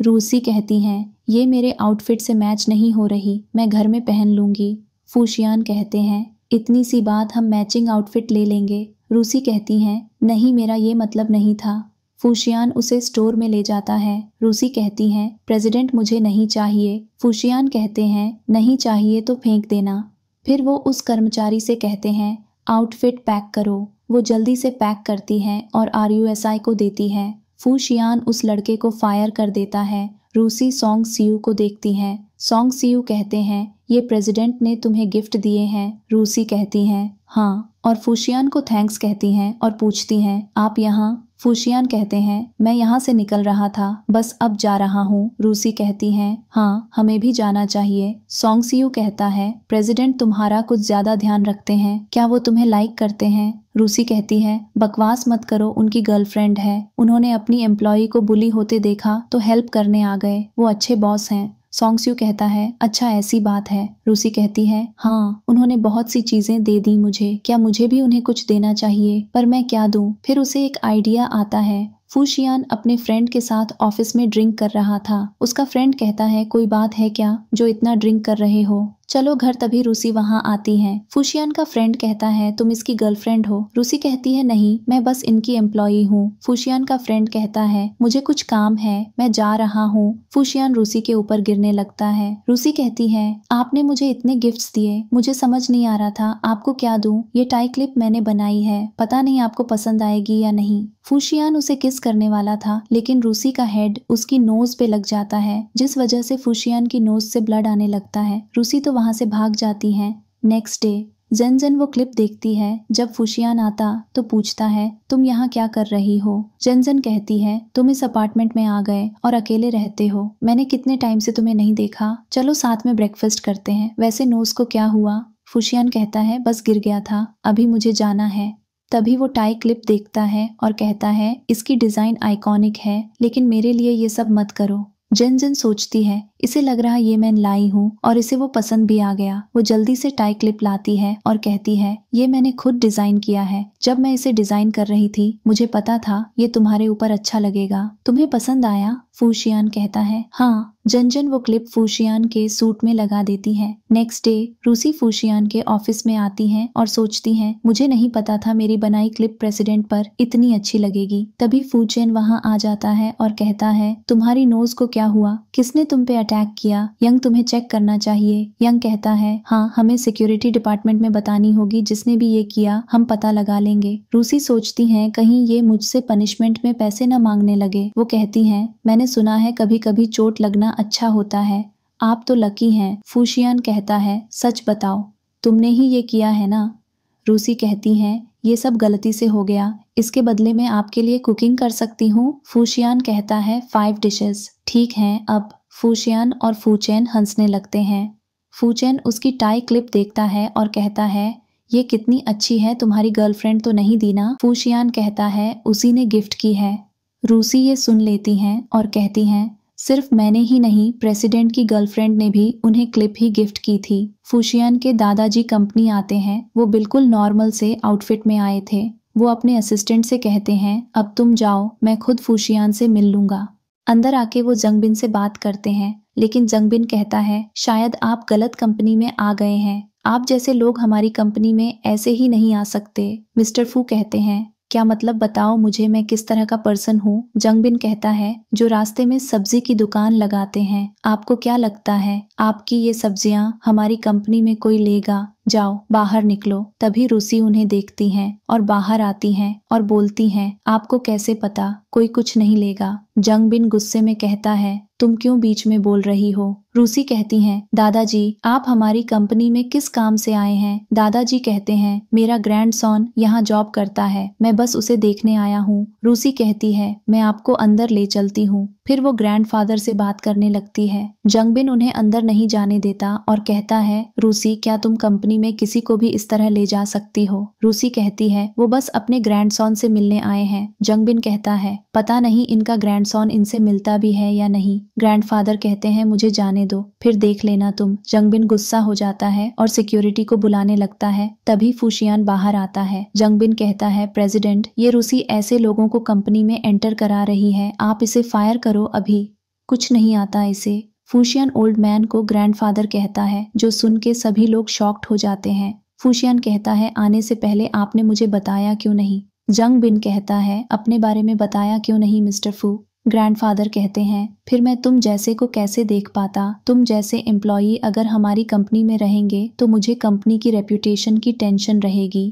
रूसी कहती हैं ये मेरे आउटफिट से मैच नहीं हो रही मैं घर में पहन लूँगी फूशियान कहते हैं इतनी सी बात हम मैचिंग आउटफिट ले लेंगे रूसी कहती हैं नहीं मेरा ये मतलब नहीं था फूशियान उसे स्टोर में ले जाता है रूसी कहती हैं प्रेसिडेंट मुझे नहीं चाहिए फूशियान कहते हैं नहीं चाहिए तो फेंक देना फिर वो उस कर्मचारी से कहते हैं आउटफिट पैक करो वो जल्दी से पैक करती हैं और आर को देती है फूशियान उस लड़के को फायर कर देता है रूसी सॉन्ग सीयू को देखती हैं सॉन्ग सीयू कहते हैं ये प्रेसिडेंट ने तुम्हें गिफ्ट दिए हैं रूसी कहती हैं हाँ और फूशियान को थैंक्स कहती हैं और पूछती हैं आप यहाँ फूशियान कहते हैं मैं यहाँ से निकल रहा था बस अब जा रहा हूँ रूसी कहती हैं हाँ हमें भी जाना चाहिए सीयू कहता है प्रेसिडेंट तुम्हारा कुछ ज्यादा ध्यान रखते हैं क्या वो तुम्हें लाइक करते हैं रूसी कहती है बकवास मत करो उनकी गर्लफ्रेंड है उन्होंने अपनी एम्प्लॉई को बुली होते देखा तो हेल्प करने आ गए वो अच्छे बॉस हैं सोंगस्यू कहता है अच्छा ऐसी बात है रूसी कहती है हाँ उन्होंने बहुत सी चीजें दे दी मुझे क्या मुझे भी उन्हें कुछ देना चाहिए पर मैं क्या दूं फिर उसे एक आइडिया आता है फूशियान अपने फ्रेंड के साथ ऑफिस में ड्रिंक कर रहा था उसका फ्रेंड कहता है कोई बात है क्या जो इतना ड्रिंक कर रहे हो चलो घर तभी रूसी वहाँ आती है फुशियान का फ्रेंड कहता है तुम इसकी गर्लफ्रेंड हो रूसी कहती है नहीं मैं बस इनकी एम्प्लॉई हूँ फुशियान का फ्रेंड कहता है मुझे कुछ काम है मैं जा रहा हूँ फुशियान रूसी के ऊपर गिरने लगता है रूसी कहती है आपने मुझे इतने गिफ्ट दिए मुझे समझ नहीं आ रहा था आपको क्या दू ये टाई क्लिप मैंने बनाई है पता नहीं आपको पसंद आएगी या नहीं फुशियान उसे किस करने वाला था लेकिन रूसी का हेड उसकी नोज पे लग जाता है जिस वजह से फुशियान की नोज से ब्लड आने लगता है रूसी तो वहाँ से भाग जाती है नेक्स्ट डे जेन जेन वो क्लिप देखती है जब फुशियान आता तो पूछता है तुम यहाँ क्या कर रही हो जेन जेन कहती है तुम इस अपार्टमेंट में आ गए और अकेले रहते हो मैंने कितने टाइम से तुम्हें नहीं देखा चलो साथ में ब्रेकफास्ट करते हैं वैसे नोज को क्या हुआ फुशियान कहता है बस गिर गया था अभी मुझे जाना है तभी वो टाई क्लिप देखता है और कहता है इसकी डिज़ाइन आइकॉनिक है लेकिन मेरे लिए ये सब मत करो जिन जन सोचती है इसे लग रहा ये मैं लाई हूँ और इसे वो पसंद भी आ गया वो जल्दी से टाई क्लिप लाती है और कहती है ये मैंने खुद डिजाइन किया है जब मैं इसे डिजाइन कर रही थी मुझे पता था ये तुम्हारे ऊपर अच्छा लगेगा तुम्हें पसंद आया फूशियान कहता है हाँ जनजन वो क्लिप फूशियान के सूट में लगा देती है नेक्स्ट डे रूसी फूशियान के ऑफिस में आती हैं और सोचती हैं मुझे नहीं पता था मेरी बनाई क्लिप प्रेसिडेंट पर इतनी अच्छी लगेगी तभी फूचैन वहाँ आ जाता है और कहता है तुम्हारी नोज को क्या हुआ किसने तुम पे अटैक किया यंग तुम्हें चेक करना चाहिए यंग कहता है हाँ हमें सिक्योरिटी डिपार्टमेंट में बतानी होगी जिसने भी ये किया हम पता लगा लेंगे रूसी सोचती है कहीं ये मुझसे पनिशमेंट में पैसे न मांगने लगे वो कहती है मैंने सुना है कभी कभी चोट लगना अच्छा होता है आप तो लकी हैं फूशियान कहता है सच बताओ तुमने ही ये किया है ना रूसी कहती हैं ये सब गलती से हो गया इसके बदले में आपके लिए कुकिंग कर सकती हूँ फूशियान कहता है फाइव डिशेस ठीक हैं अब फूशियान और फूचैन हंसने लगते हैं फूचैन उसकी टाई क्लिप देखता है और कहता है ये कितनी अच्छी है तुम्हारी गर्लफ्रेंड तो नहीं दीना फूशियान कहता है उसी ने गिफ्ट की है रूसी ये सुन लेती हैं और कहती हैं सिर्फ मैंने ही नहीं प्रेसिडेंट की गर्लफ्रेंड ने भी उन्हें क्लिप ही गिफ्ट की थी फुशियन के दादाजी कंपनी आते हैं वो बिल्कुल नॉर्मल से आउटफिट में आए थे वो अपने असिस्टेंट से कहते हैं अब तुम जाओ मैं खुद फुशियान से मिल लूंगा अंदर आके वो जंगबिन से बात करते हैं लेकिन जंगबिन कहता है शायद आप गलत कंपनी में आ गए हैं आप जैसे लोग हमारी कंपनी में ऐसे ही नहीं आ सकते मिस्टर फू कहते हैं क्या मतलब बताओ मुझे मैं किस तरह का पर्सन हूँ जंगबिन कहता है जो रास्ते में सब्जी की दुकान लगाते हैं आपको क्या लगता है आपकी ये सब्जियाँ हमारी कंपनी में कोई लेगा जाओ बाहर निकलो तभी रूसी उन्हें देखती हैं और बाहर आती हैं और बोलती हैं आपको कैसे पता कोई कुछ नहीं लेगा जंगबिन गुस्से में कहता है तुम क्यों बीच में बोल रही हो रूसी कहती हैं दादाजी आप हमारी कंपनी में किस काम से आए हैं दादाजी कहते हैं मेरा ग्रैंड सॉन यहाँ जॉब करता है मैं बस उसे देखने आया हूँ रूसी कहती है मैं आपको अंदर ले चलती हूँ फिर वो ग्रैंडफादर से बात करने लगती है जंगबिन उन्हें अंदर नहीं जाने देता और कहता है रूसी क्या तुम कंपनी में किसी को भी इस तरह ले जा सकती हो रूसी कहती है वो बस अपने ग्रैंडसॉन से मिलने आए हैं जंगबिन कहता है पता नहीं इनका ग्रैंडसॉन इनसे मिलता भी है या नहीं ग्रैंडफादर कहते हैं मुझे जाने दो फिर देख लेना तुम जंगबिन गुस्सा हो जाता है और सिक्योरिटी को बुलाने लगता है तभी फूशियान बाहर आता है जंगबिन कहता है प्रेसिडेंट ये रूसी ऐसे लोगों को कंपनी में एंटर करा रही है आप इसे फायर करो करो अभी कुछ नहीं आता इसे फूशियन ओल्ड मैन को ग्रैंडफादर कहता है जो सुन के सभी लोग शॉक्ड हो जाते हैं फूशियन कहता है आने से पहले आपने मुझे बताया क्यों नहीं जंग बिन कहता है अपने बारे में बताया क्यों नहीं मिस्टर फू ग्रैंडफादर कहते हैं फिर मैं तुम जैसे को कैसे देख पाता तुम जैसे एम्प्लॉई अगर हमारी कंपनी में रहेंगे तो मुझे कंपनी की रेप्यूटेशन की टेंशन रहेगी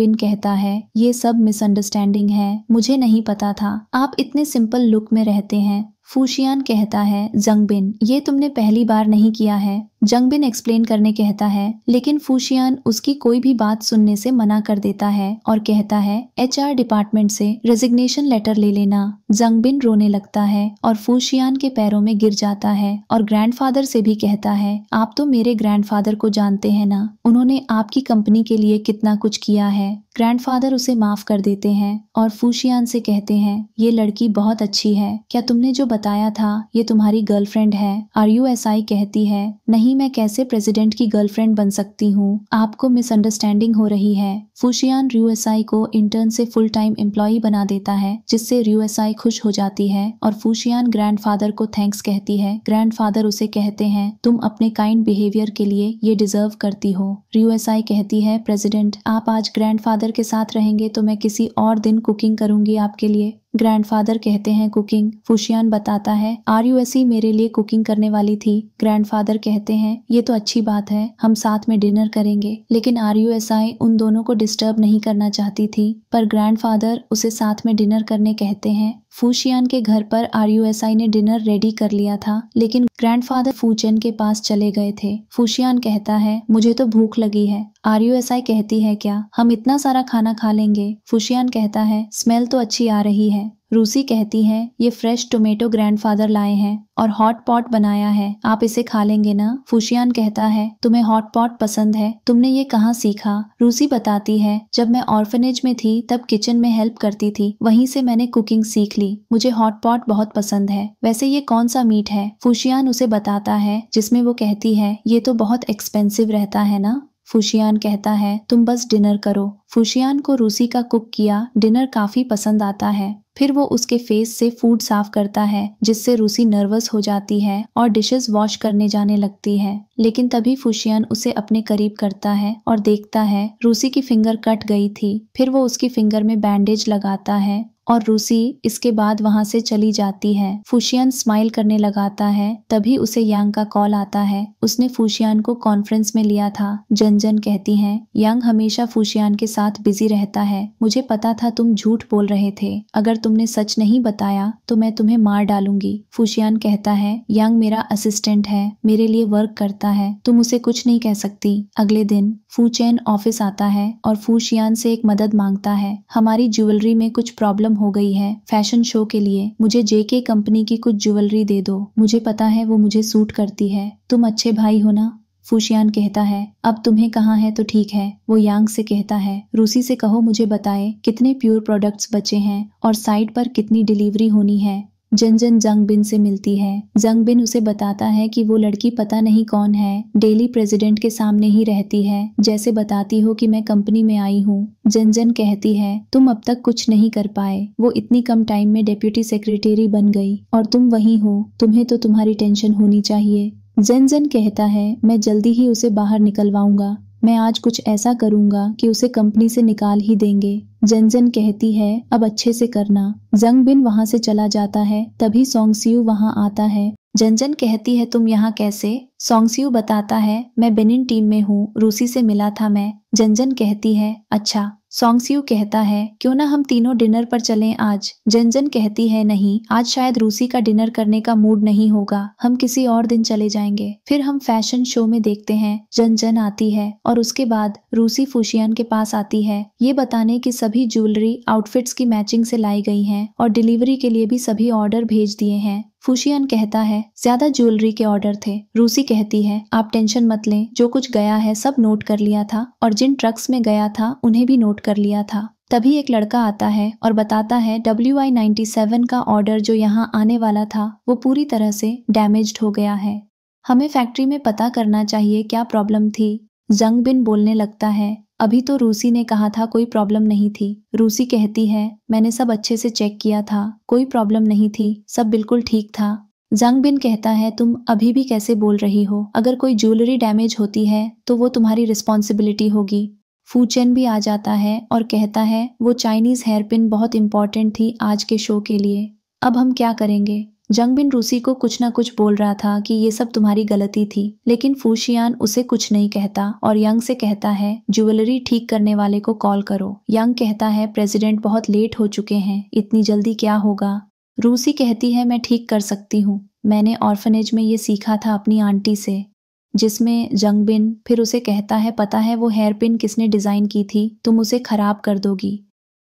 बिन कहता है ये सब मिसअंडरस्टैंडिंग है मुझे नहीं पता था आप इतने सिंपल लुक में रहते हैं फूशियान कहता है जंगबिन ये तुमने पहली बार नहीं किया है जंगबिन एक्सप्लेन करने कहता है लेकिन फूशियान उसकी कोई भी बात सुनने से मना कर देता है और कहता है एचआर डिपार्टमेंट से रेजिग्नेशन लेटर ले लेना जंगबिन रोने लगता है और फूशियान के पैरों में गिर जाता है और ग्रैंडफादर से भी कहता है आप तो मेरे ग्रैंडफादर को जानते हैं ना उन्होंने आपकी कंपनी के लिए कितना कुछ किया है ग्रैंडफादर उसे माफ कर देते हैं और फूशियान से कहते हैं ये लड़की बहुत अच्छी है क्या तुमने जो बताया था ये तुम्हारी गर्लफ्रेंड है आर यू कहती है नहीं नहीं मैं कैसे प्रेसिडेंट की गर्लफ्रेंड बन सकती हूँ आपको मिसअंडरस्टैंडिंग हो रही है फुशियान रूएसआई को इंटर्न से फुल टाइम एम्प्लॉई बना देता है जिससे र्यूएसआई खुश हो जाती है और फुशियान ग्रैंडफादर को थैंक्स कहती है ग्रैंडफादर उसे कहते हैं तुम अपने काइंड बिहेवियर के लिए ये डिजर्व करती हो र्यूएसआई कहती है प्रेसिडेंट आप आज ग्रैंडफादर के साथ रहेंगे तो मैं किसी और दिन कुकिंग करूंगी आपके लिए ग्रैंडफादर कहते हैं कुकिंग फुशियान बताता है आर यू एस मेरे लिए कुकिंग करने वाली थी ग्रैंडफादर कहते हैं ये तो अच्छी बात है हम साथ में डिनर करेंगे लेकिन आर यू एस आई उन दोनों को डिस्टर्ब नहीं करना चाहती थी पर ग्रैंडफादर उसे साथ में डिनर करने कहते हैं फूशियान के घर पर आरयूएसआई ने डिनर रेडी कर लिया था लेकिन ग्रैंडफादर फूचेन के पास चले गए थे फूशियान कहता है मुझे तो भूख लगी है आरयूएसआई कहती है क्या हम इतना सारा खाना खा लेंगे फूशियान कहता है स्मेल तो अच्छी आ रही है रूसी कहती है ये फ्रेश टोमेटो ग्रैंडफादर लाए हैं और हॉट पॉट बनाया है आप इसे खा लेंगे ना फुशियान कहता है तुम्हें हॉट पॉट पसंद है तुमने ये कहाँ सीखा रूसी बताती है जब मैं ऑर्फनेज में थी तब किचन में हेल्प करती थी वहीं से मैंने कुकिंग सीख ली मुझे हॉट पॉट बहुत पसंद है वैसे ये कौन सा मीट है फुशियान उसे बताता है जिसमे वो कहती है ये तो बहुत एक्सपेंसिव रहता है ना फुशियान कहता है तुम बस डिनर करो फुशियान को रूसी का कुक किया डिनर काफी पसंद आता है फिर वो उसके फेस से फूड साफ करता है जिससे रूसी नर्वस हो जाती है और डिशेस वॉश करने जाने लगती है लेकिन तभी फुशियन उसे अपने करीब करता है और देखता है रूसी की फिंगर कट गई थी फिर वो उसकी फिंगर में बैंडेज लगाता है और रूसी इसके बाद वहां से चली जाती है फुशियान स्माइल करने लगाता है तभी उसे यांग का कॉल आता है उसने फुशियान को कॉन्फ्रेंस में लिया था जनजन कहती हैं यांग हमेशा फुशियान के साथ बिजी रहता है मुझे पता था तुम झूठ बोल रहे थे अगर तुमने सच नहीं बताया तो मैं तुम्हें मार डालूंगी फुशियान कहता है यांग मेरा असिस्टेंट है मेरे लिए वर्क करता है तुम उसे कुछ नहीं कह सकती अगले दिन फूचैन ऑफिस आता है और फूशियान से एक मदद मांगता है हमारी ज्वेलरी में कुछ प्रॉब्लम हो गई है फैशन शो के लिए मुझे जेके कंपनी की कुछ ज्वेलरी दे दो मुझे पता है वो मुझे सूट करती है तुम अच्छे भाई हो ना फूशियान कहता है अब तुम्हें कहाँ है तो ठीक है वो यांग से कहता है रूसी से कहो मुझे बताए कितने प्योर प्रोडक्ट्स बचे हैं और साइट पर कितनी डिलीवरी होनी है जनजन जंग बिन से मिलती है जंग बिन उसे बताता है कि वो लड़की पता नहीं कौन है डेली प्रेसिडेंट के सामने ही रहती है जैसे बताती हो कि मैं कंपनी में आई हूँ जंजन कहती है तुम अब तक कुछ नहीं कर पाए वो इतनी कम टाइम में डेप्यूटी सेक्रेटरी बन गई और तुम वही हो तुम्हें तो तुम्हारी टेंशन होनी चाहिए जनजन कहता है मैं जल्दी ही उसे बाहर निकलवाऊंगा मैं आज कुछ ऐसा करूंगा कि उसे कंपनी से निकाल ही देंगे जनजन कहती है अब अच्छे से करना जंग बिन वहां से चला जाता है तभी सोंगसियू वहां आता है जनजन कहती है तुम यहाँ कैसे सोंगसियू बताता है मैं बेनिन टीम में हूँ रूसी से मिला था मैं जनजन कहती है अच्छा सोंगसियो कहता है क्यों ना हम तीनों डिनर पर चलें आज जनजन कहती है नहीं आज शायद रूसी का डिनर करने का मूड नहीं होगा हम किसी और दिन चले जाएंगे फिर हम फैशन शो में देखते हैं जनजन आती है और उसके बाद रूसी फुशियान के पास आती है ये बताने की सभी ज्वेलरी आउटफिट्स की मैचिंग से लाई गई हैं और डिलीवरी के लिए भी सभी ऑर्डर भेज दिए हैं फुशियन कहता है ज्यादा ज्वेलरी के ऑर्डर थे रूसी कहती है आप टेंशन मत लें जो कुछ गया है सब नोट कर लिया था और जिन ट्रक्स में गया था उन्हें भी नोट कर लिया था तभी एक लड़का आता है और बताता है डब्ल्यू आई नाइन्टी सेवन का ऑर्डर जो यहाँ आने वाला था वो पूरी तरह से डैमेज्ड हो गया है हमें फैक्ट्री में पता करना चाहिए क्या प्रॉब्लम थी जंग बिन बोलने लगता है अभी तो रूसी ने कहा था कोई प्रॉब्लम नहीं थी रूसी कहती है मैंने सब अच्छे से चेक किया था कोई प्रॉब्लम नहीं थी सब बिल्कुल ठीक था जंग बिन कहता है तुम अभी भी कैसे बोल रही हो अगर कोई ज्वेलरी डैमेज होती है तो वो तुम्हारी रिस्पॉन्सिबिलिटी होगी फूचेन भी आ जाता है और कहता है वो चाइनीज़ हेयरपिन बहुत इंपॉर्टेंट थी आज के शो के लिए अब हम क्या करेंगे जंग बिन रूसी को कुछ ना कुछ बोल रहा था कि ये सब तुम्हारी गलती थी लेकिन फूशियान उसे कुछ नहीं कहता और यंग से कहता है ज्वेलरी ठीक करने वाले को कॉल करो यंग कहता है प्रेसिडेंट बहुत लेट हो चुके हैं इतनी जल्दी क्या होगा रूसी कहती है मैं ठीक कर सकती हूँ मैंने ऑर्फनेज में ये सीखा था अपनी आंटी से जिसमें जंग बिन फिर उसे कहता है पता है वो हेयर पिन किसने डिज़ाइन की थी तुम उसे खराब कर दोगी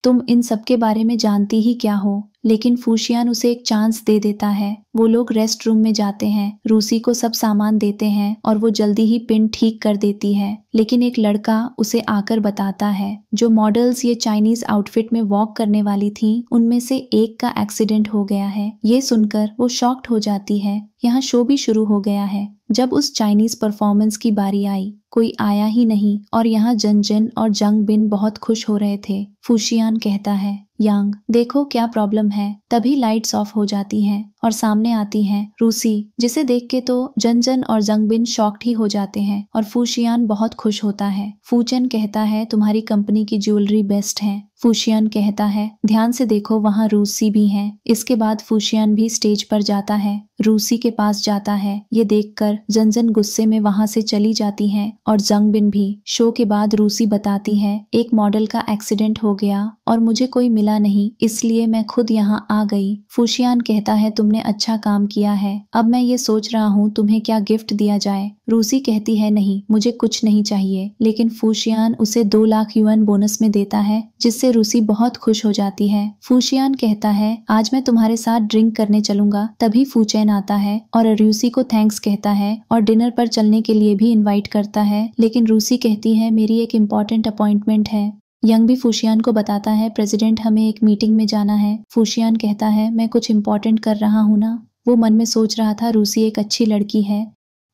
तुम इन सब के बारे में जानती ही क्या हो लेकिन फूशियान उसे एक चांस दे देता है वो लोग रेस्ट रूम में जाते हैं रूसी को सब सामान देते हैं और वो जल्दी ही पिन ठीक कर देती है लेकिन एक लड़का उसे आकर बताता है जो मॉडल्स ये चाइनीज आउटफिट में वॉक करने वाली थी उनमें से एक का एक्सीडेंट हो गया है ये सुनकर वो शॉक्ड हो जाती है यहाँ शो भी शुरू हो गया है जब उस चाइनीज परफॉर्मेंस की बारी आई कोई आया ही नहीं और यहाँ जन जन और जंग बिन बहुत खुश हो रहे थे फूशियान कहता है यांग देखो क्या प्रॉब्लम है तभी लाइट्स ऑफ हो जाती हैं और सामने आती हैं रूसी जिसे देख के तो जनजन और जंगबिन शॉक्ड ही हो जाते हैं और फूशियान बहुत खुश होता है फूचन कहता है तुम्हारी कंपनी की ज्वेलरी बेस्ट है फूशियन कहता है ध्यान से देखो वहाँ रूसी भी हैं इसके बाद फूशियन भी स्टेज पर जाता है रूसी के पास जाता है ये देखकर जनजन गुस्से में वहाँ से चली जाती है और जंगबिन भी शो के बाद रूसी बताती है एक मॉडल का एक्सीडेंट हो गया और मुझे कोई मिला नहीं इसलिए मैं खुद यहाँ आ गई फूशियान कहता है तुमने अच्छा काम किया है अब मैं ये सोच रहा हूँ तुम्हें क्या गिफ्ट दिया जाए रूसी कहती है नहीं मुझे कुछ नहीं चाहिए लेकिन फूशियान उसे दो लाख यूएन बोनस में देता है जिससे रूसी बहुत खुश हो जाती है फूशियान कहता है आज मैं तुम्हारे साथ ड्रिंक करने चलूंगा तभी फूचैन आता है और रूसी को थैंक्स कहता है और डिनर पर चलने के लिए भी इन्वाइट करता है लेकिन रूसी कहती है मेरी एक इम्पॉर्टेंट अपॉइंटमेंट है यंग भी फूशियान को बताता है प्रेसिडेंट हमें एक मीटिंग में जाना है फूशियान कहता है मैं कुछ इम्पोर्टेंट कर रहा हूँ ना वो मन में सोच रहा था रूसी एक अच्छी लड़की है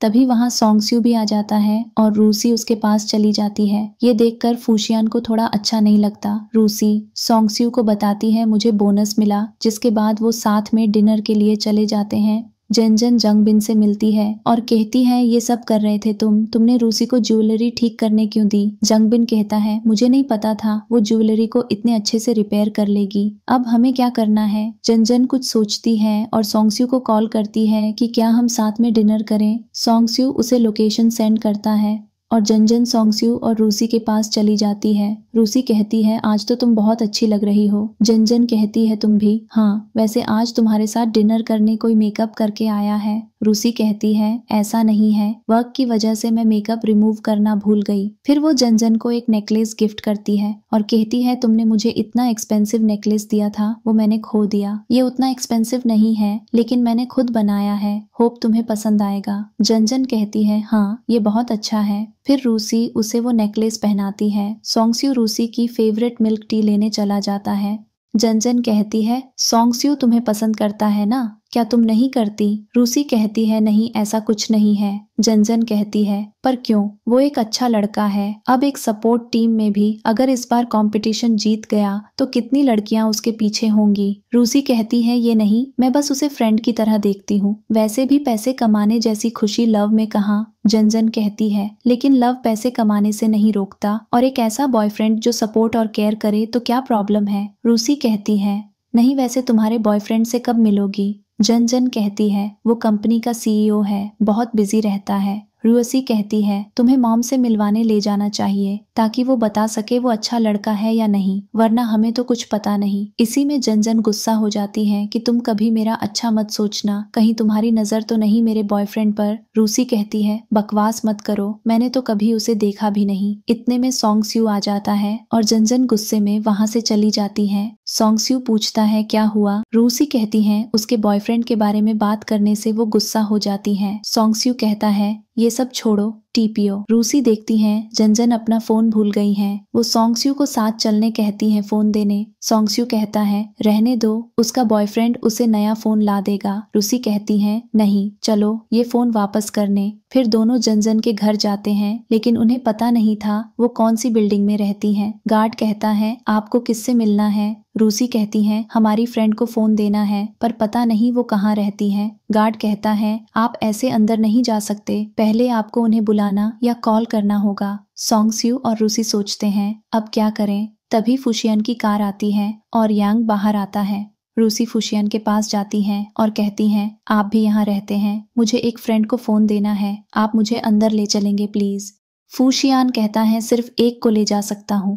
तभी वहाँ सोंगस्यू भी आ जाता है और रूसी उसके पास चली जाती है ये देखकर फूशियान को थोड़ा अच्छा नहीं लगता रूसी सोंगस्यू को बताती है मुझे बोनस मिला जिसके बाद वो साथ में डिनर के लिए चले जाते हैं जन जन जंग बिन से मिलती है और कहती है ये सब कर रहे थे तुम तुमने रूसी को ज्वेलरी ठीक करने क्यों दी जंग बिन कहता है मुझे नहीं पता था वो ज्वेलरी को इतने अच्छे से रिपेयर कर लेगी अब हमें क्या करना है जनजन कुछ सोचती है और सोंगस्यू को कॉल करती है कि क्या हम साथ में डिनर करें सोंगस्यू उसे लोकेशन सेंड करता है और जन जन सोंगस्यू और रूसी के पास चली जाती है रूसी कहती है आज तो तुम बहुत अच्छी लग रही हो जन जन कहती है तुम भी हाँ वैसे आज तुम्हारे साथ डिनर करने कोई मेकअप करके आया है रूसी कहती है ऐसा नहीं है वर्क की वजह से मैं मेकअप रिमूव करना भूल गई फिर वो जनजन को एक नेकलेस गिफ्ट करती है और कहती है तुमने मुझे इतना एक्सपेंसिव नेकलेस दिया था वो मैंने खो दिया ये उतना एक्सपेंसिव नहीं है लेकिन मैंने खुद बनाया है होप तुम्हें पसंद आएगा जनजन कहती है हाँ ये बहुत अच्छा है फिर रूसी उसे वो नेकलेस पहनाती है सोंगस्यू रूसी की फेवरेट मिल्क टी लेने चला जाता है जनजन कहती है सोंगस्यू तुम्हें पसंद करता है ना क्या तुम नहीं करती रूसी कहती है नहीं ऐसा कुछ नहीं है जनजन कहती है पर क्यों वो एक अच्छा लड़का है अब एक सपोर्ट टीम में भी अगर इस बार कंपटीशन जीत गया तो कितनी लड़कियां उसके पीछे होंगी रूसी कहती है ये नहीं मैं बस उसे फ्रेंड की तरह देखती हूँ वैसे भी पैसे कमाने जैसी खुशी लव में कहा जनजन कहती है लेकिन लव पैसे कमाने से नहीं रोकता और एक ऐसा बॉयफ्रेंड जो सपोर्ट और केयर करे तो क्या प्रॉब्लम है रूसी कहती है नहीं वैसे तुम्हारे बॉयफ्रेंड से कब मिलोगी जन जन कहती है वो कंपनी का सीईओ e है बहुत बिजी रहता है रुअसी कहती है तुम्हें मॉम से मिलवाने ले जाना चाहिए ताकि वो बता सके वो अच्छा लड़का है या नहीं वरना हमें तो कुछ पता नहीं इसी में जन जन गुस्सा हो जाती है कि तुम कभी मेरा अच्छा मत सोचना कहीं तुम्हारी नजर तो नहीं मेरे बॉयफ्रेंड पर रूसी कहती है बकवास मत करो मैंने तो कभी उसे देखा भी नहीं इतने में सोंगस्यू आ जाता है और जनजन गुस्से में वहाँ से चली जाती है सोंगस्यू पूछता है क्या हुआ रूसी कहती है उसके बॉयफ्रेंड के बारे में बात करने से वो गुस्सा हो जाती है सोंगस्यू कहता है ये सब छोड़ो टीपीओ रूसी देखती हैं जनजन अपना फोन भूल गई हैं वो सोंगस्यू को साथ चलने कहती हैं फोन देने सोंगस्यू कहता है रहने दो उसका बॉयफ्रेंड उसे नया फोन ला देगा रूसी कहती हैं नहीं चलो ये फोन वापस करने फिर दोनों जन जन के घर जाते हैं लेकिन उन्हें पता नहीं था वो कौन सी बिल्डिंग में रहती हैं गार्ड कहता है आपको किससे मिलना है रूसी कहती है हमारी फ्रेंड को फोन देना है पर पता नहीं वो कहाँ रहती है गार्ड कहता है आप ऐसे अंदर नहीं जा सकते पहले आपको उन्हें बुलाना या कॉल करना होगा सोंगस्यू और रूसी सोचते हैं अब क्या करें तभी फुशियन की कार आती है और यांग बाहर आता है रूसी फुशियन के पास जाती हैं और कहती हैं आप भी यहाँ रहते हैं मुझे एक फ्रेंड को फ़ोन देना है आप मुझे अंदर ले चलेंगे प्लीज़ फूशियान कहता है सिर्फ एक को ले जा सकता हूँ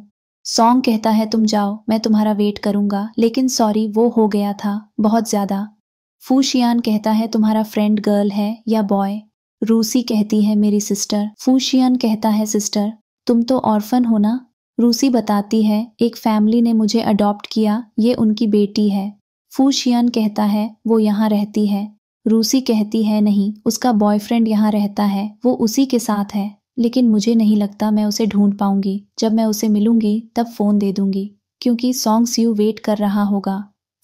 सॉन्ग कहता है तुम जाओ मैं तुम्हारा वेट करूँगा लेकिन सॉरी वो हो गया था बहुत ज़्यादा फूशियान कहता है तुम्हारा फ्रेंड गर्ल है या बॉय रूसी कहती है मेरी सिस्टर फूशियन कहता है सिस्टर तुम तो ऑर्फन हो ना रूसी बताती है एक फैमिली ने मुझे अडॉप्ट किया ये उनकी बेटी है फूशियन कहता है वो यहाँ रहती है रूसी कहती है नहीं उसका बॉयफ्रेंड यहाँ रहता है वो उसी के साथ है लेकिन मुझे नहीं लगता मैं उसे ढूंढ पाऊंगी जब मैं उसे मिलूंगी तब फ़ोन दे दूंगी क्योंकि सॉन्ग सियू वेट कर रहा होगा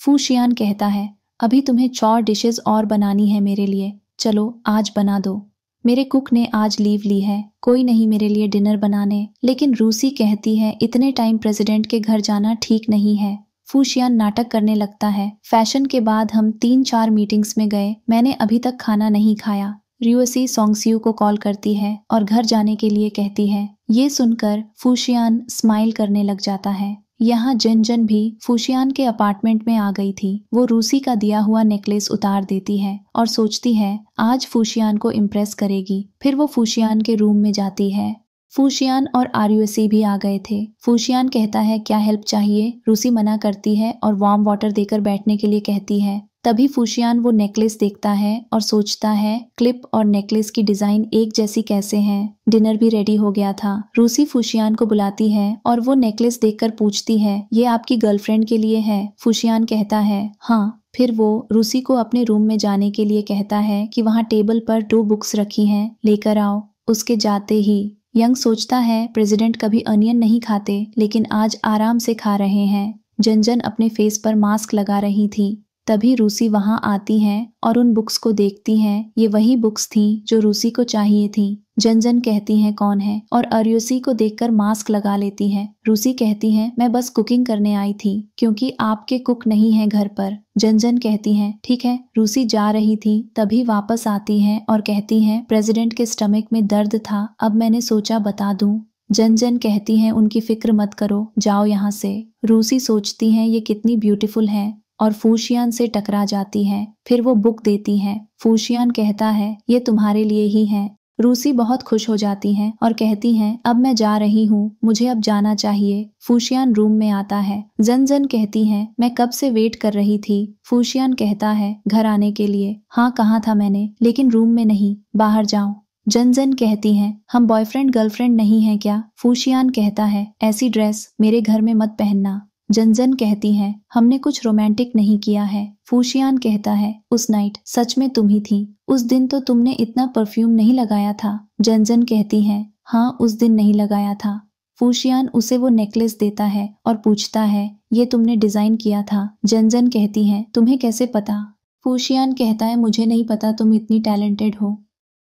फूशियान कहता है अभी तुम्हें चार डिशेज और बनानी है मेरे लिए चलो आज बना दो मेरे कुक ने आज लीव ली है कोई नहीं मेरे लिए डिनर बनाने लेकिन रूसी कहती है इतने टाइम प्रेसिडेंट के घर जाना ठीक नहीं है फूशियान नाटक करने लगता है फैशन के बाद हम तीन चार मीटिंग्स में गए मैंने अभी तक खाना नहीं खाया रियोसी सोंगसियू को कॉल करती है और घर जाने के लिए कहती है ये सुनकर फूशियान स्माइल करने लग जाता है यहाँ जन भी फूशियान के अपार्टमेंट में आ गई थी वो रूसी का दिया हुआ नेकलेस उतार देती है और सोचती है आज फूशियान को इम्प्रेस करेगी फिर वो फूशियान के रूम में जाती है फूशियान और आरयूसी भी आ गए थे फूशियान कहता है क्या हेल्प चाहिए रूसी मना करती है और वार्म वाटर देकर बैठने के लिए कहती है तभी फूशियान वो नेकलेस देखता है और सोचता है क्लिप और नेकलेस की डिजाइन एक जैसी कैसे हैं डिनर भी रेडी हो गया था रूसी फूशियान को बुलाती है और वो नेकलेस देखकर पूछती है ये आपकी गर्लफ्रेंड के लिए है फूशियान कहता है हाँ फिर वो रूसी को अपने रूम में जाने के लिए कहता है कि वहाँ टेबल पर दो बुक्स रखी हैं लेकर आओ उसके जाते ही यंग सोचता है प्रेसिडेंट कभी अनियन नहीं खाते लेकिन आज आराम से खा रहे हैं जन जन अपने फेस पर मास्क लगा रही थी तभी रूसी वहाँ आती हैं और उन बुक्स को देखती हैं ये वही बुक्स थीं जो रूसी को चाहिए थीं जन जन कहती हैं कौन है और अरयोसी को देखकर मास्क लगा लेती हैं रूसी कहती हैं मैं बस कुकिंग करने आई थी क्योंकि आपके कुक नहीं हैं घर पर जन जन कहती हैं ठीक है रूसी जा रही थी तभी वापस आती हैं और कहती हैं प्रेसिडेंट के स्टमक में दर्द था अब मैंने सोचा बता दूं जन जन कहती हैं उनकी फिक्र मत करो जाओ यहाँ से रूसी सोचती हैं ये कितनी ब्यूटीफुल हैं और फूशियान से टकरा जाती है फिर वो बुक देती है फूशियान कहता है ये तुम्हारे लिए ही है रूसी बहुत खुश हो जाती हैं और कहती हैं अब मैं जा रही हूँ मुझे अब जाना चाहिए फूशियान रूम में आता है जन जन कहती हैं मैं कब से वेट कर रही थी फूशियान कहता है घर आने के लिए हाँ कहा था मैंने लेकिन रूम में नहीं बाहर जाओ जन जन कहती हैं हम बॉयफ्रेंड गर्लफ्रेंड नहीं है क्या फूशियान कहता है ऐसी ड्रेस मेरे घर में मत पहनना जनजन कहती है हमने कुछ रोमांटिक नहीं किया है फूशियान कहता है उस नाइट सच में तुम ही थी उस दिन तो तुमने इतना परफ्यूम नहीं लगाया था जनजन कहती है हाँ उस दिन नहीं लगाया था फूशियान उसे वो नेकलेस देता है और पूछता है ये तुमने डिजाइन किया था जनजन कहती है तुम्हें कैसे पता फूशियान कहता है मुझे नहीं पता तुम इतनी टैलेंटेड हो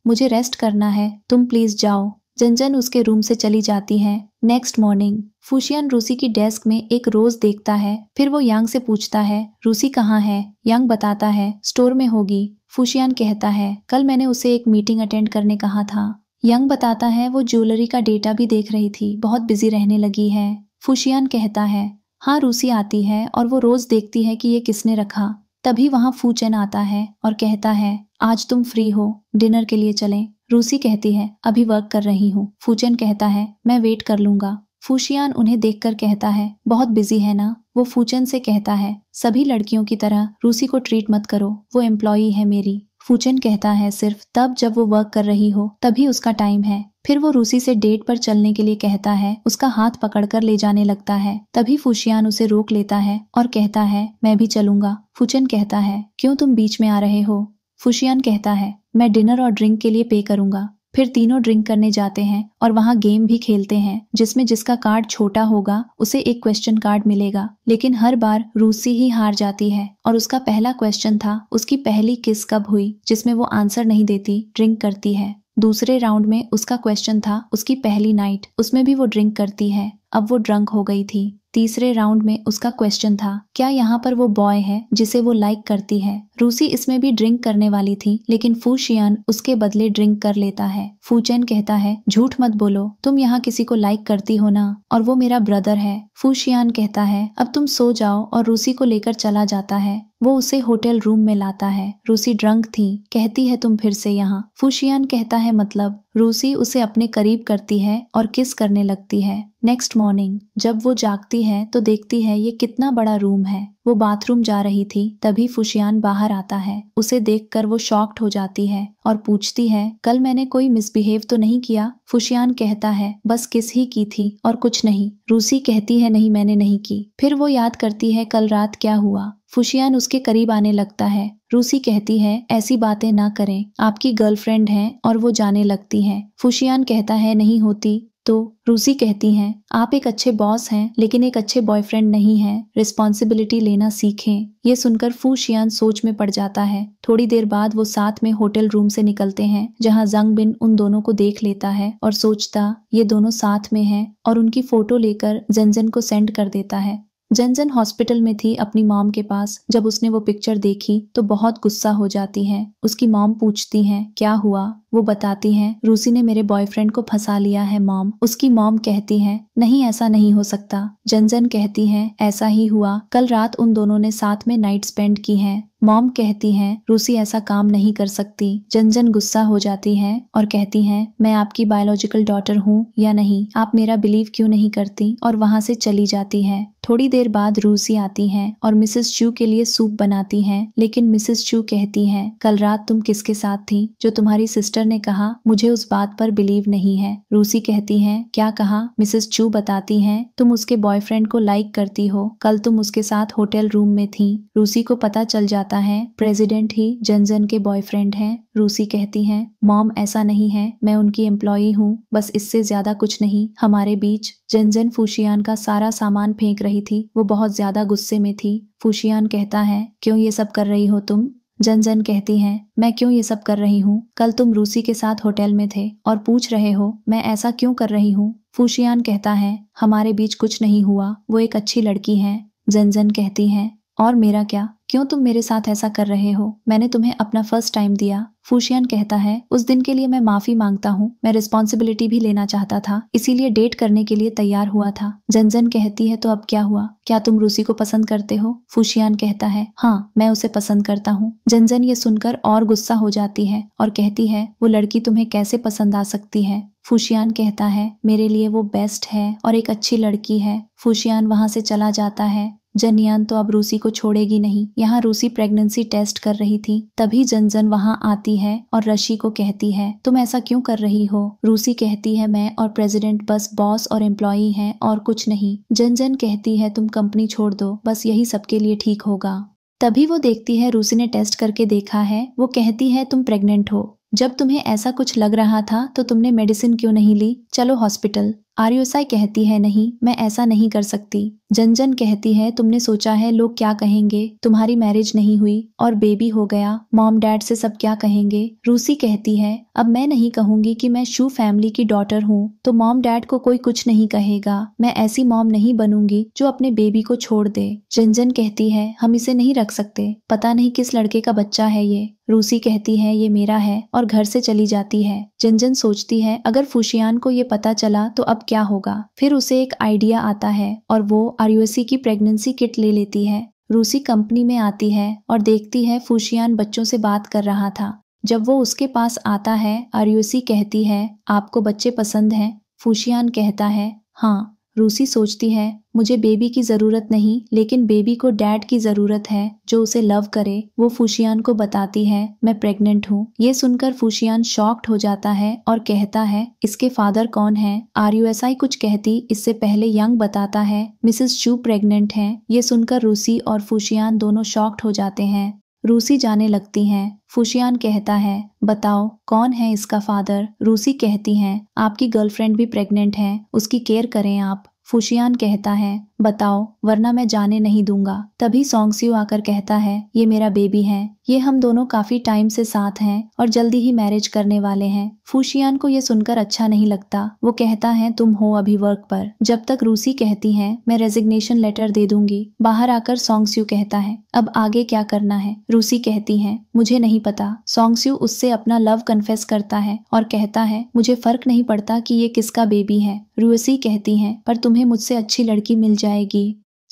मुझे रेस्ट करना है तुम प्लीज जाओ जनजन उसके रूम से चली जाती है नेक्स्ट मॉर्निंग फुशियन रूसी की डेस्क में एक रोज देखता है फिर वो यांग से पूछता है रूसी कहाँ है यांग बताता है स्टोर में होगी फुशियन कहता है कल मैंने उसे एक मीटिंग अटेंड करने कहा था यंग बताता है वो ज्वेलरी का डेटा भी देख रही थी बहुत बिजी रहने लगी है फुशियन कहता है हाँ रूसी आती है और वो रोज देखती है कि ये किसने रखा तभी वहाँ फूचन आता है और कहता है आज तुम फ्री हो डिनर के लिए चलें रूसी कहती है अभी वर्क कर रही हूँ फूचन कहता है मैं वेट कर लूंगा फूशियान उन्हें देखकर कहता है बहुत बिजी है ना वो फूचन से कहता है सभी लड़कियों की तरह रूसी को ट्रीट मत करो वो एम्प्लॉई है मेरी फूचन कहता है सिर्फ तब जब वो वर्क कर रही हो तभी उसका टाइम है फिर वो रूसी से डेट पर चलने के लिए कहता है उसका हाथ पकड़कर ले जाने लगता है तभी फूशियान उसे रोक लेता है और कहता है मैं भी चलूंगा फूचन कहता है क्यों तुम बीच में आ रहे हो फूशियान कहता है मैं डिनर और ड्रिंक के लिए पे करूंगा फिर तीनों ड्रिंक करने जाते हैं और वहाँ गेम भी खेलते हैं जिसमें जिसका कार्ड छोटा होगा उसे एक क्वेश्चन कार्ड मिलेगा लेकिन हर बार रूसी ही हार जाती है और उसका पहला क्वेश्चन था उसकी पहली किस कब हुई जिसमें वो आंसर नहीं देती ड्रिंक करती है दूसरे राउंड में उसका क्वेश्चन था उसकी पहली नाइट उसमें भी वो ड्रिंक करती है अब वो ड्रंक हो गई थी तीसरे राउंड में उसका क्वेश्चन था क्या यहाँ पर वो बॉय है जिसे वो लाइक करती है रूसी इसमें भी ड्रिंक करने वाली थी लेकिन फूशियान उसके बदले ड्रिंक कर लेता है फूचैन कहता है झूठ मत बोलो तुम यहाँ किसी को लाइक करती हो ना और वो मेरा ब्रदर है फूशियान कहता है अब तुम सो जाओ और रूसी को लेकर चला जाता है वो उसे होटल रूम में लाता है रूसी ड्रंक थी कहती है तुम फिर से यहाँ फुशियान कहता है मतलब रूसी उसे अपने करीब करती है और किस करने लगती है नेक्स्ट मॉर्निंग जब वो जागती है तो देखती है ये कितना बड़ा रूम है वो बाथरूम जा रही थी तभी फुशियान बाहर आता है उसे देखकर वो शॉक्ड हो जाती है और पूछती है कल मैंने कोई मिसबिहेव तो नहीं किया फुशियान कहता है बस किस ही की थी और कुछ नहीं रूसी कहती है नहीं मैंने नहीं की फिर वो याद करती है कल रात क्या हुआ फुशियान उसके करीब आने लगता है रूसी कहती है ऐसी बातें ना करें आपकी गर्लफ्रेंड है और वो जाने लगती है फुशियान कहता है नहीं होती तो रूसी कहती हैं आप एक अच्छे बॉस हैं लेकिन एक अच्छे बॉयफ्रेंड नहीं हैं रिस्पॉन्सिबिलिटी लेना सीखें ये सुनकर फूशियान सोच में पड़ जाता है थोड़ी देर बाद वो साथ में होटल रूम से निकलते हैं जहाँ जंग बिन उन दोनों को देख लेता है और सोचता ये दोनों साथ में हैं और उनकी फोटो लेकर जनजन को सेंड कर देता है जनजन हॉस्पिटल में थी अपनी मॉम के पास जब उसने वो पिक्चर देखी तो बहुत गुस्सा हो जाती है उसकी मॉम पूछती हैं क्या हुआ वो बताती हैं रूसी ने मेरे बॉयफ्रेंड को फंसा लिया है मॉम उसकी मॉम कहती है नहीं ऐसा नहीं हो सकता जनजन कहती है ऐसा ही हुआ कल रात उन दोनों ने साथ में नाइट स्पेंड की है मॉम कहती हैं रूसी ऐसा काम नहीं कर सकती जनजन गुस्सा हो जाती है और कहती हैं मैं आपकी बायोलॉजिकल डॉटर हूँ या नहीं आप मेरा बिलीव क्यों नहीं करती और वहाँ से चली जाती है थोड़ी देर बाद रूसी आती है और मिसेस चू के लिए सूप बनाती है लेकिन मिसेस चू कहती है कल रात तुम किसके साथ थी जो तुम्हारी सिस्टर डॉक्टर ने कहा मुझे उस बात पर बिलीव नहीं है रूसी कहती है क्या कहा मिसेस चू बताती हैं तुम उसके बॉयफ्रेंड को लाइक करती हो कल तुम उसके साथ होटल रूम में थी रूसी को पता चल जाता है प्रेसिडेंट ही जनजन के बॉयफ्रेंड हैं रूसी कहती हैं मॉम ऐसा नहीं है मैं उनकी एम्प्लॉई हूँ बस इससे ज्यादा कुछ नहीं हमारे बीच जनजन फूशियान का सारा सामान फेंक रही थी वो बहुत ज्यादा गुस्से में थी फूशियान कहता है क्यों ये सब कर रही हो तुम जन जन कहती हैं मैं क्यों ये सब कर रही हूँ कल तुम रूसी के साथ होटल में थे और पूछ रहे हो मैं ऐसा क्यों कर रही हूँ फूशियान कहता है हमारे बीच कुछ नहीं हुआ वो एक अच्छी लड़की है जन जन कहती है और मेरा क्या क्यों तुम मेरे साथ ऐसा कर रहे हो मैंने तुम्हें अपना फर्स्ट टाइम दिया फूशियन कहता है उस दिन के लिए मैं माफी मांगता हूँ मैं रिस्पॉन्सिबिलिटी भी लेना चाहता था इसीलिए डेट करने के लिए तैयार हुआ था जनजन कहती है तो अब क्या हुआ क्या तुम रूसी को पसंद करते हो फूशियान कहता है हाँ मैं उसे पसंद करता हूँ जनजन ये सुनकर और गुस्सा हो जाती है और कहती है वो लड़की तुम्हें कैसे पसंद आ सकती है फूशियान कहता है मेरे लिए वो बेस्ट है और एक अच्छी लड़की है फूशियान वहाँ से चला जाता है जनयान तो अब रूसी को छोड़ेगी नहीं यहाँ रूसी प्रेगनेंसी टेस्ट कर रही थी तभी जनजन वहाँ आती है और रशी को कहती है तुम ऐसा क्यों कर रही हो रूसी कहती है मैं और प्रेसिडेंट बस बॉस और एम्प्लॉई हैं और कुछ नहीं जनजन कहती है तुम कंपनी छोड़ दो बस यही सबके लिए ठीक होगा तभी वो देखती है रूसी ने टेस्ट करके देखा है वो कहती है तुम प्रेगनेंट हो जब तुम्हें ऐसा कुछ लग रहा था तो तुमने मेडिसिन क्यों नहीं ली चलो हॉस्पिटल आर्योसाई कहती है नहीं मैं ऐसा नहीं कर सकती जनजन कहती है तुमने सोचा है लोग क्या कहेंगे तुम्हारी मैरिज नहीं हुई और बेबी हो गया मॉम डैड से सब क्या कहेंगे रूसी कहती है अब मैं नहीं कहूंगी कि मैं शू फैमिली की डॉटर हूँ तो मॉम डैड को कोई कुछ नहीं कहेगा मैं ऐसी मॉम नहीं बनूंगी जो अपने बेबी को छोड़ दे जनजन कहती है हम इसे नहीं रख सकते पता नहीं किस लड़के का बच्चा है ये रूसी कहती है ये मेरा है और घर से चली जाती है जनजन सोचती है अगर फुशियान को ये पता चला तो अब क्या होगा फिर उसे एक आइडिया आता है और वो आरयूसी की प्रेगनेंसी किट ले लेती है रूसी कंपनी में आती है और देखती है फूशियान बच्चों से बात कर रहा था जब वो उसके पास आता है आरयूसी कहती है आपको बच्चे पसंद हैं फूशियान कहता है हाँ रूसी सोचती है मुझे बेबी की ज़रूरत नहीं लेकिन बेबी को डैड की ज़रूरत है जो उसे लव करे वो फूशियान को बताती है मैं प्रेग्नेंट हूँ ये सुनकर फूशियान शॉक्ड हो जाता है और कहता है इसके फादर कौन है आर आई कुछ कहती इससे पहले यंग बताता है मिसेस शू प्रेग्नेंट है ये सुनकर रूसी और फूशियान दोनों शॉक्ड हो जाते हैं रूसी जाने लगती हैं फुशियान कहता है बताओ कौन है इसका फादर रूसी कहती हैं आपकी गर्लफ्रेंड भी प्रेग्नेंट है उसकी केयर करें आप फुशियान कहता है बताओ वरना मैं जाने नहीं दूंगा तभी सोंगसियो आकर कहता है ये मेरा बेबी है ये हम दोनों काफ़ी टाइम से साथ हैं और जल्दी ही मैरिज करने वाले हैं फूशियान को यह सुनकर अच्छा नहीं लगता वो कहता है तुम हो अभी वर्क पर जब तक रूसी कहती है मैं रेजिग्नेशन लेटर दे दूंगी बाहर आकर सोंगस्यू कहता है अब आगे क्या करना है रूसी कहती है मुझे नहीं पता सोंगस्यू उससे अपना लव कन्फेस करता है और कहता है मुझे फर्क नहीं पड़ता कि ये किसका बेबी है रूसी कहती है पर तुम्हें मुझसे अच्छी लड़की मिल जाएगी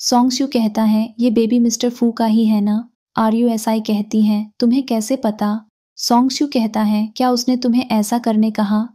सोंगस्यू कहता है ये बेबी मिस्टर फू का ही है ना आर आई कहती हैं तुम्हें कैसे पता सोंगशू कहता है क्या उसने तुम्हें ऐसा करने कहा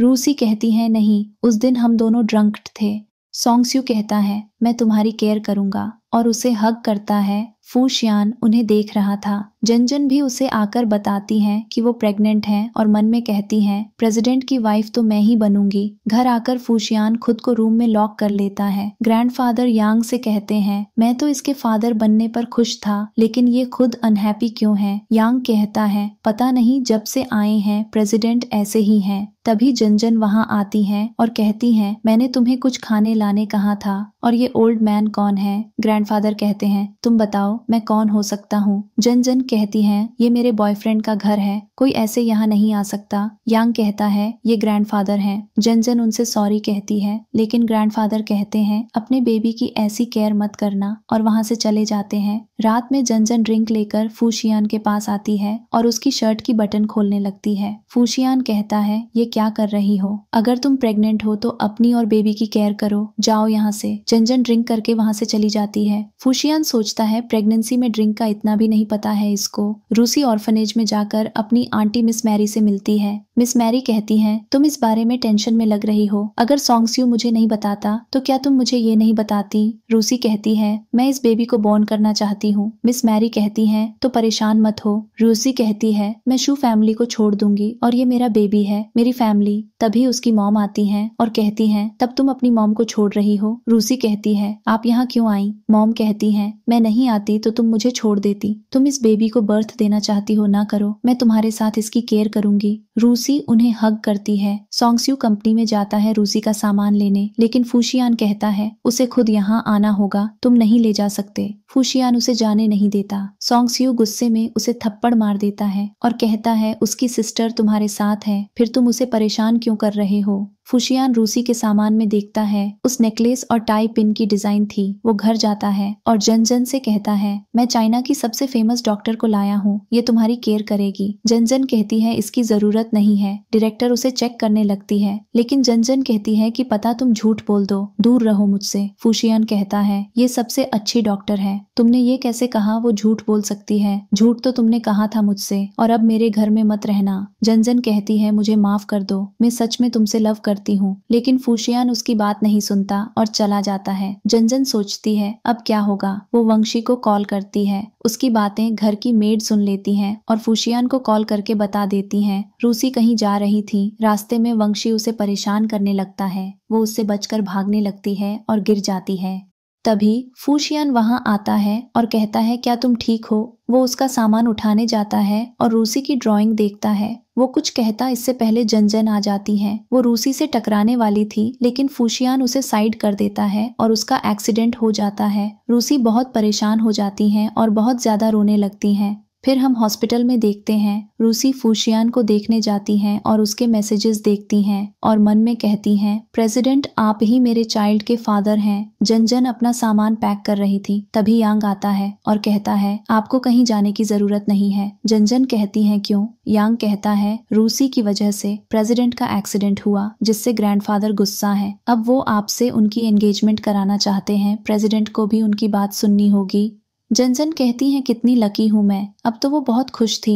रूसी कहती है नहीं उस दिन हम दोनों ड्रंक्ड थे सोंगस्यू कहता है मैं तुम्हारी केयर करूंगा और उसे हग करता है फूशियान उन्हें देख रहा था जन भी उसे आकर बताती हैं कि वो प्रेग्नेंट हैं और मन में कहती हैं प्रेसिडेंट की वाइफ तो मैं ही बनूंगी घर आकर फूशियान खुद को रूम में लॉक कर लेता है ग्रैंडफादर यांग से कहते हैं मैं तो इसके फादर बनने पर खुश था लेकिन ये खुद अनहैप्पी क्यों है यांग कहता है पता नहीं जब से आए हैं प्रेजिडेंट ऐसे ही है तभी जंजन वहाँ आती हैं और कहती हैं मैंने तुम्हें कुछ खाने लाने कहा था और ये ओल्ड मैन कौन है ग्रैंडफादर कहते हैं तुम बताओ मैं कौन हो सकता हूँ जनजन कह कहती हैं ये मेरे बॉयफ्रेंड का घर है कोई ऐसे यहाँ नहीं आ सकता यांग कहता है ये ग्रैंडफादर हैं जनजन उनसे सॉरी कहती है लेकिन ग्रैंडफादर कहते हैं अपने बेबी की ऐसी केयर मत करना और वहाँ से चले जाते हैं रात में जनजन ड्रिंक लेकर फूशियान के पास आती है और उसकी शर्ट की बटन खोलने लगती है फूशियान कहता है ये क्या कर रही हो अगर तुम प्रेग्नेंट हो तो अपनी और बेबी की केयर करो जाओ यहाँ से जनजन ड्रिंक करके वहाँ से चली जाती है फूशियान सोचता है प्रेगनेंसी में ड्रिंक का इतना भी नहीं पता है को रूसी ऑर्फनेज में जाकर अपनी आंटी मिस मैरी से मिलती है मिस मैरी कहती हैं तुम इस बारे में टेंशन में लग रही हो अगर यू मुझे नहीं बताता तो क्या तुम मुझे ये नहीं बताती रूसी कहती है मैं इस बेबी को बॉर्न करना चाहती हूँ मिस मैरी कहती है तो परेशान मत हो रूसी कहती है मैं शू फैमिली को छोड़ दूंगी और ये मेरा बेबी है मेरी फैमिली तभी उसकी मॉम आती है और कहती है तब तुम अपनी मॉम को छोड़ रही हो रूसी कहती है आप यहाँ क्यों आई मॉम कहती है मैं नहीं आती तो तुम मुझे छोड़ देती तुम इस बेबी को बर्थ देना चाहती हो ना करो मैं तुम्हारे साथ इसकी केयर करूंगी रूसी रूसी उन्हें हग करती है सोंगस्यू कंपनी में जाता है रूसी का सामान लेने लेकिन फूशियान कहता है उसे खुद यहाँ आना होगा तुम नहीं ले जा सकते फूशियान उसे जाने नहीं देता सोंगस्यू गुस्से में उसे थप्पड़ मार देता है और कहता है उसकी सिस्टर तुम्हारे साथ है फिर तुम उसे परेशान क्यों कर रहे हो फुशियान रूसी के सामान में देखता है उस नेकलेस और टाई पिन की डिजाइन थी वो घर जाता है और जन जन से कहता है मैं चाइना की सबसे फेमस डॉक्टर को लाया हूँ ये तुम्हारी केयर करेगी जन कहती है इसकी जरूरत नहीं है डायरेक्टर उसे चेक करने लगती है लेकिन जन कहती है की पता तुम झूठ बोल दो दूर रहो मुझसे फुशियान कहता है ये सबसे अच्छी डॉक्टर है तुमने ये कैसे कहा वो झूठ बोल सकती है झूठ तो तुमने कहा था मुझसे और अब मेरे घर में मत रहना जनजन कहती है मुझे माफ कर दो मैं सच में तुमसे लव कर करती हूँ लेकिन फूशियान उसकी बात नहीं सुनता और चला जाता है जनजन सोचती है अब क्या होगा वो वंशी को कॉल करती है उसकी बातें घर की मेड सुन लेती हैं और फूशियान को कॉल करके बता देती हैं रूसी कहीं जा रही थी रास्ते में वंशी उसे परेशान करने लगता है वो उससे बचकर भागने लगती है और गिर जाती है तभी फूशियान वहां आता है और कहता है क्या तुम ठीक हो वो उसका सामान उठाने जाता है और रूसी की ड्राइंग देखता है वो कुछ कहता इससे पहले जनजन आ जाती है वो रूसी से टकराने वाली थी लेकिन फूशियान उसे साइड कर देता है और उसका एक्सीडेंट हो जाता है रूसी बहुत परेशान हो जाती हैं और बहुत ज्यादा रोने लगती हैं फिर हम हॉस्पिटल में देखते हैं रूसी फूशियान को देखने जाती हैं और उसके मैसेजेस देखती हैं और मन में कहती हैं प्रेसिडेंट आप ही मेरे चाइल्ड के फादर हैं जन जन अपना सामान पैक कर रही थी तभी यांग आता है और कहता है आपको कहीं जाने की जरूरत नहीं है जंजन कहती है क्यों यांग कहता है रूसी की वजह से प्रेसिडेंट का एक्सीडेंट हुआ जिससे ग्रैंडफादर गुस्सा है अब वो आपसे उनकी एंगेजमेंट कराना चाहते हैं प्रेसिडेंट को भी उनकी बात सुननी होगी जनजन कहती हैं कितनी लकी हूं मैं अब तो वो बहुत खुश थी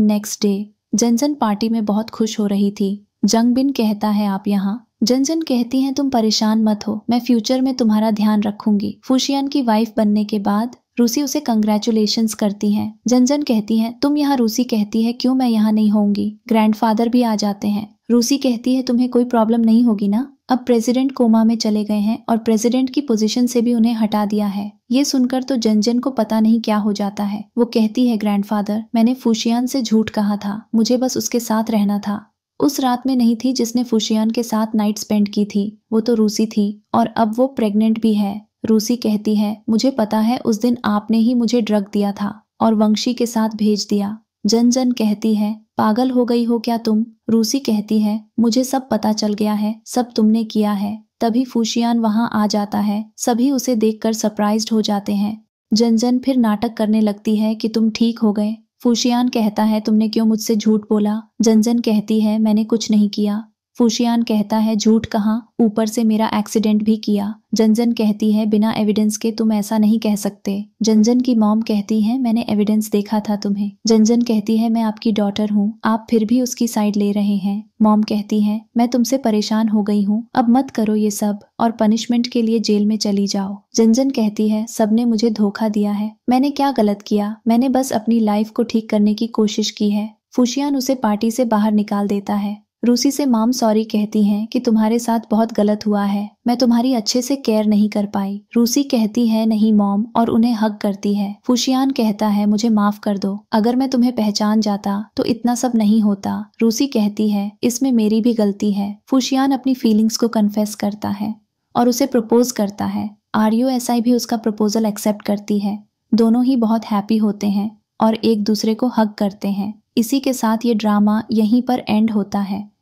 नेक्स्ट डे जनजन पार्टी में बहुत खुश हो रही थी जंग बिन कहता है आप यहाँ जनजन कहती हैं तुम परेशान मत हो मैं फ्यूचर में तुम्हारा ध्यान रखूंगी फुशियान की वाइफ बनने के बाद रूसी उसे कंग्रेचुलेशन करती हैं जनजन कहती हैं तुम यहाँ रूसी कहती है क्यों मैं यहाँ नहीं होंगी ग्रैंडफादर भी आ जाते हैं रूसी कहती है तुम्हें कोई प्रॉब्लम नहीं होगी ना अब प्रेसिडेंट कोमा में चले गए हैं और प्रेसिडेंट की पोजीशन से भी उन्हें हटा दिया है ये सुनकर तो जनजन को पता नहीं क्या हो जाता है वो कहती है ग्रैंडफादर मैंने फुशियान से झूठ कहा था मुझे बस उसके साथ रहना था उस रात में नहीं थी जिसने फुशियान के साथ नाइट स्पेंड की थी वो तो रूसी थी और अब वो प्रेगनेंट भी है रूसी कहती है मुझे पता है उस दिन आपने ही मुझे ड्रग दिया था और वंशी के साथ भेज दिया जन जन कहती है पागल हो गई हो क्या तुम रूसी कहती है मुझे सब पता चल गया है सब तुमने किया है तभी फूशियान वहां आ जाता है सभी उसे देखकर सरप्राइज हो जाते हैं जनजन फिर नाटक करने लगती है कि तुम ठीक हो गए फूशियान कहता है तुमने क्यों मुझसे झूठ बोला जनजन कहती है मैंने कुछ नहीं किया फुशियान कहता है झूठ कहाँ ऊपर से मेरा एक्सीडेंट भी किया जंजन कहती है बिना एविडेंस के तुम ऐसा नहीं कह सकते जंजन की मॉम कहती है मैंने एविडेंस देखा था तुम्हें जंजन कहती है मैं आपकी डॉटर हूँ आप फिर भी उसकी साइड ले रहे हैं मॉम कहती है मैं तुमसे परेशान हो गई हूँ अब मत करो ये सब और पनिशमेंट के लिए जेल में चली जाओ जंजन कहती है सबने मुझे धोखा दिया है मैंने क्या गलत किया मैंने बस अपनी लाइफ को ठीक करने की कोशिश की है फुशियान उसे पार्टी से बाहर निकाल देता है रूसी से माम सॉरी कहती हैं कि तुम्हारे साथ बहुत गलत हुआ है मैं तुम्हारी अच्छे से केयर नहीं कर पाई रूसी कहती है नहीं मॉम और उन्हें हक करती है फुशियान कहता है मुझे माफ कर दो अगर मैं तुम्हें पहचान जाता तो इतना सब नहीं होता रूसी कहती है इसमें मेरी भी गलती है फुशियान अपनी फीलिंग्स को कन्फेस करता है और उसे प्रपोज करता है आर भी उसका प्रपोजल एक्सेप्ट करती है दोनों ही बहुत हैप्पी होते हैं और एक दूसरे को हक करते हैं इसी के साथ ये ड्रामा यहीं पर एंड होता है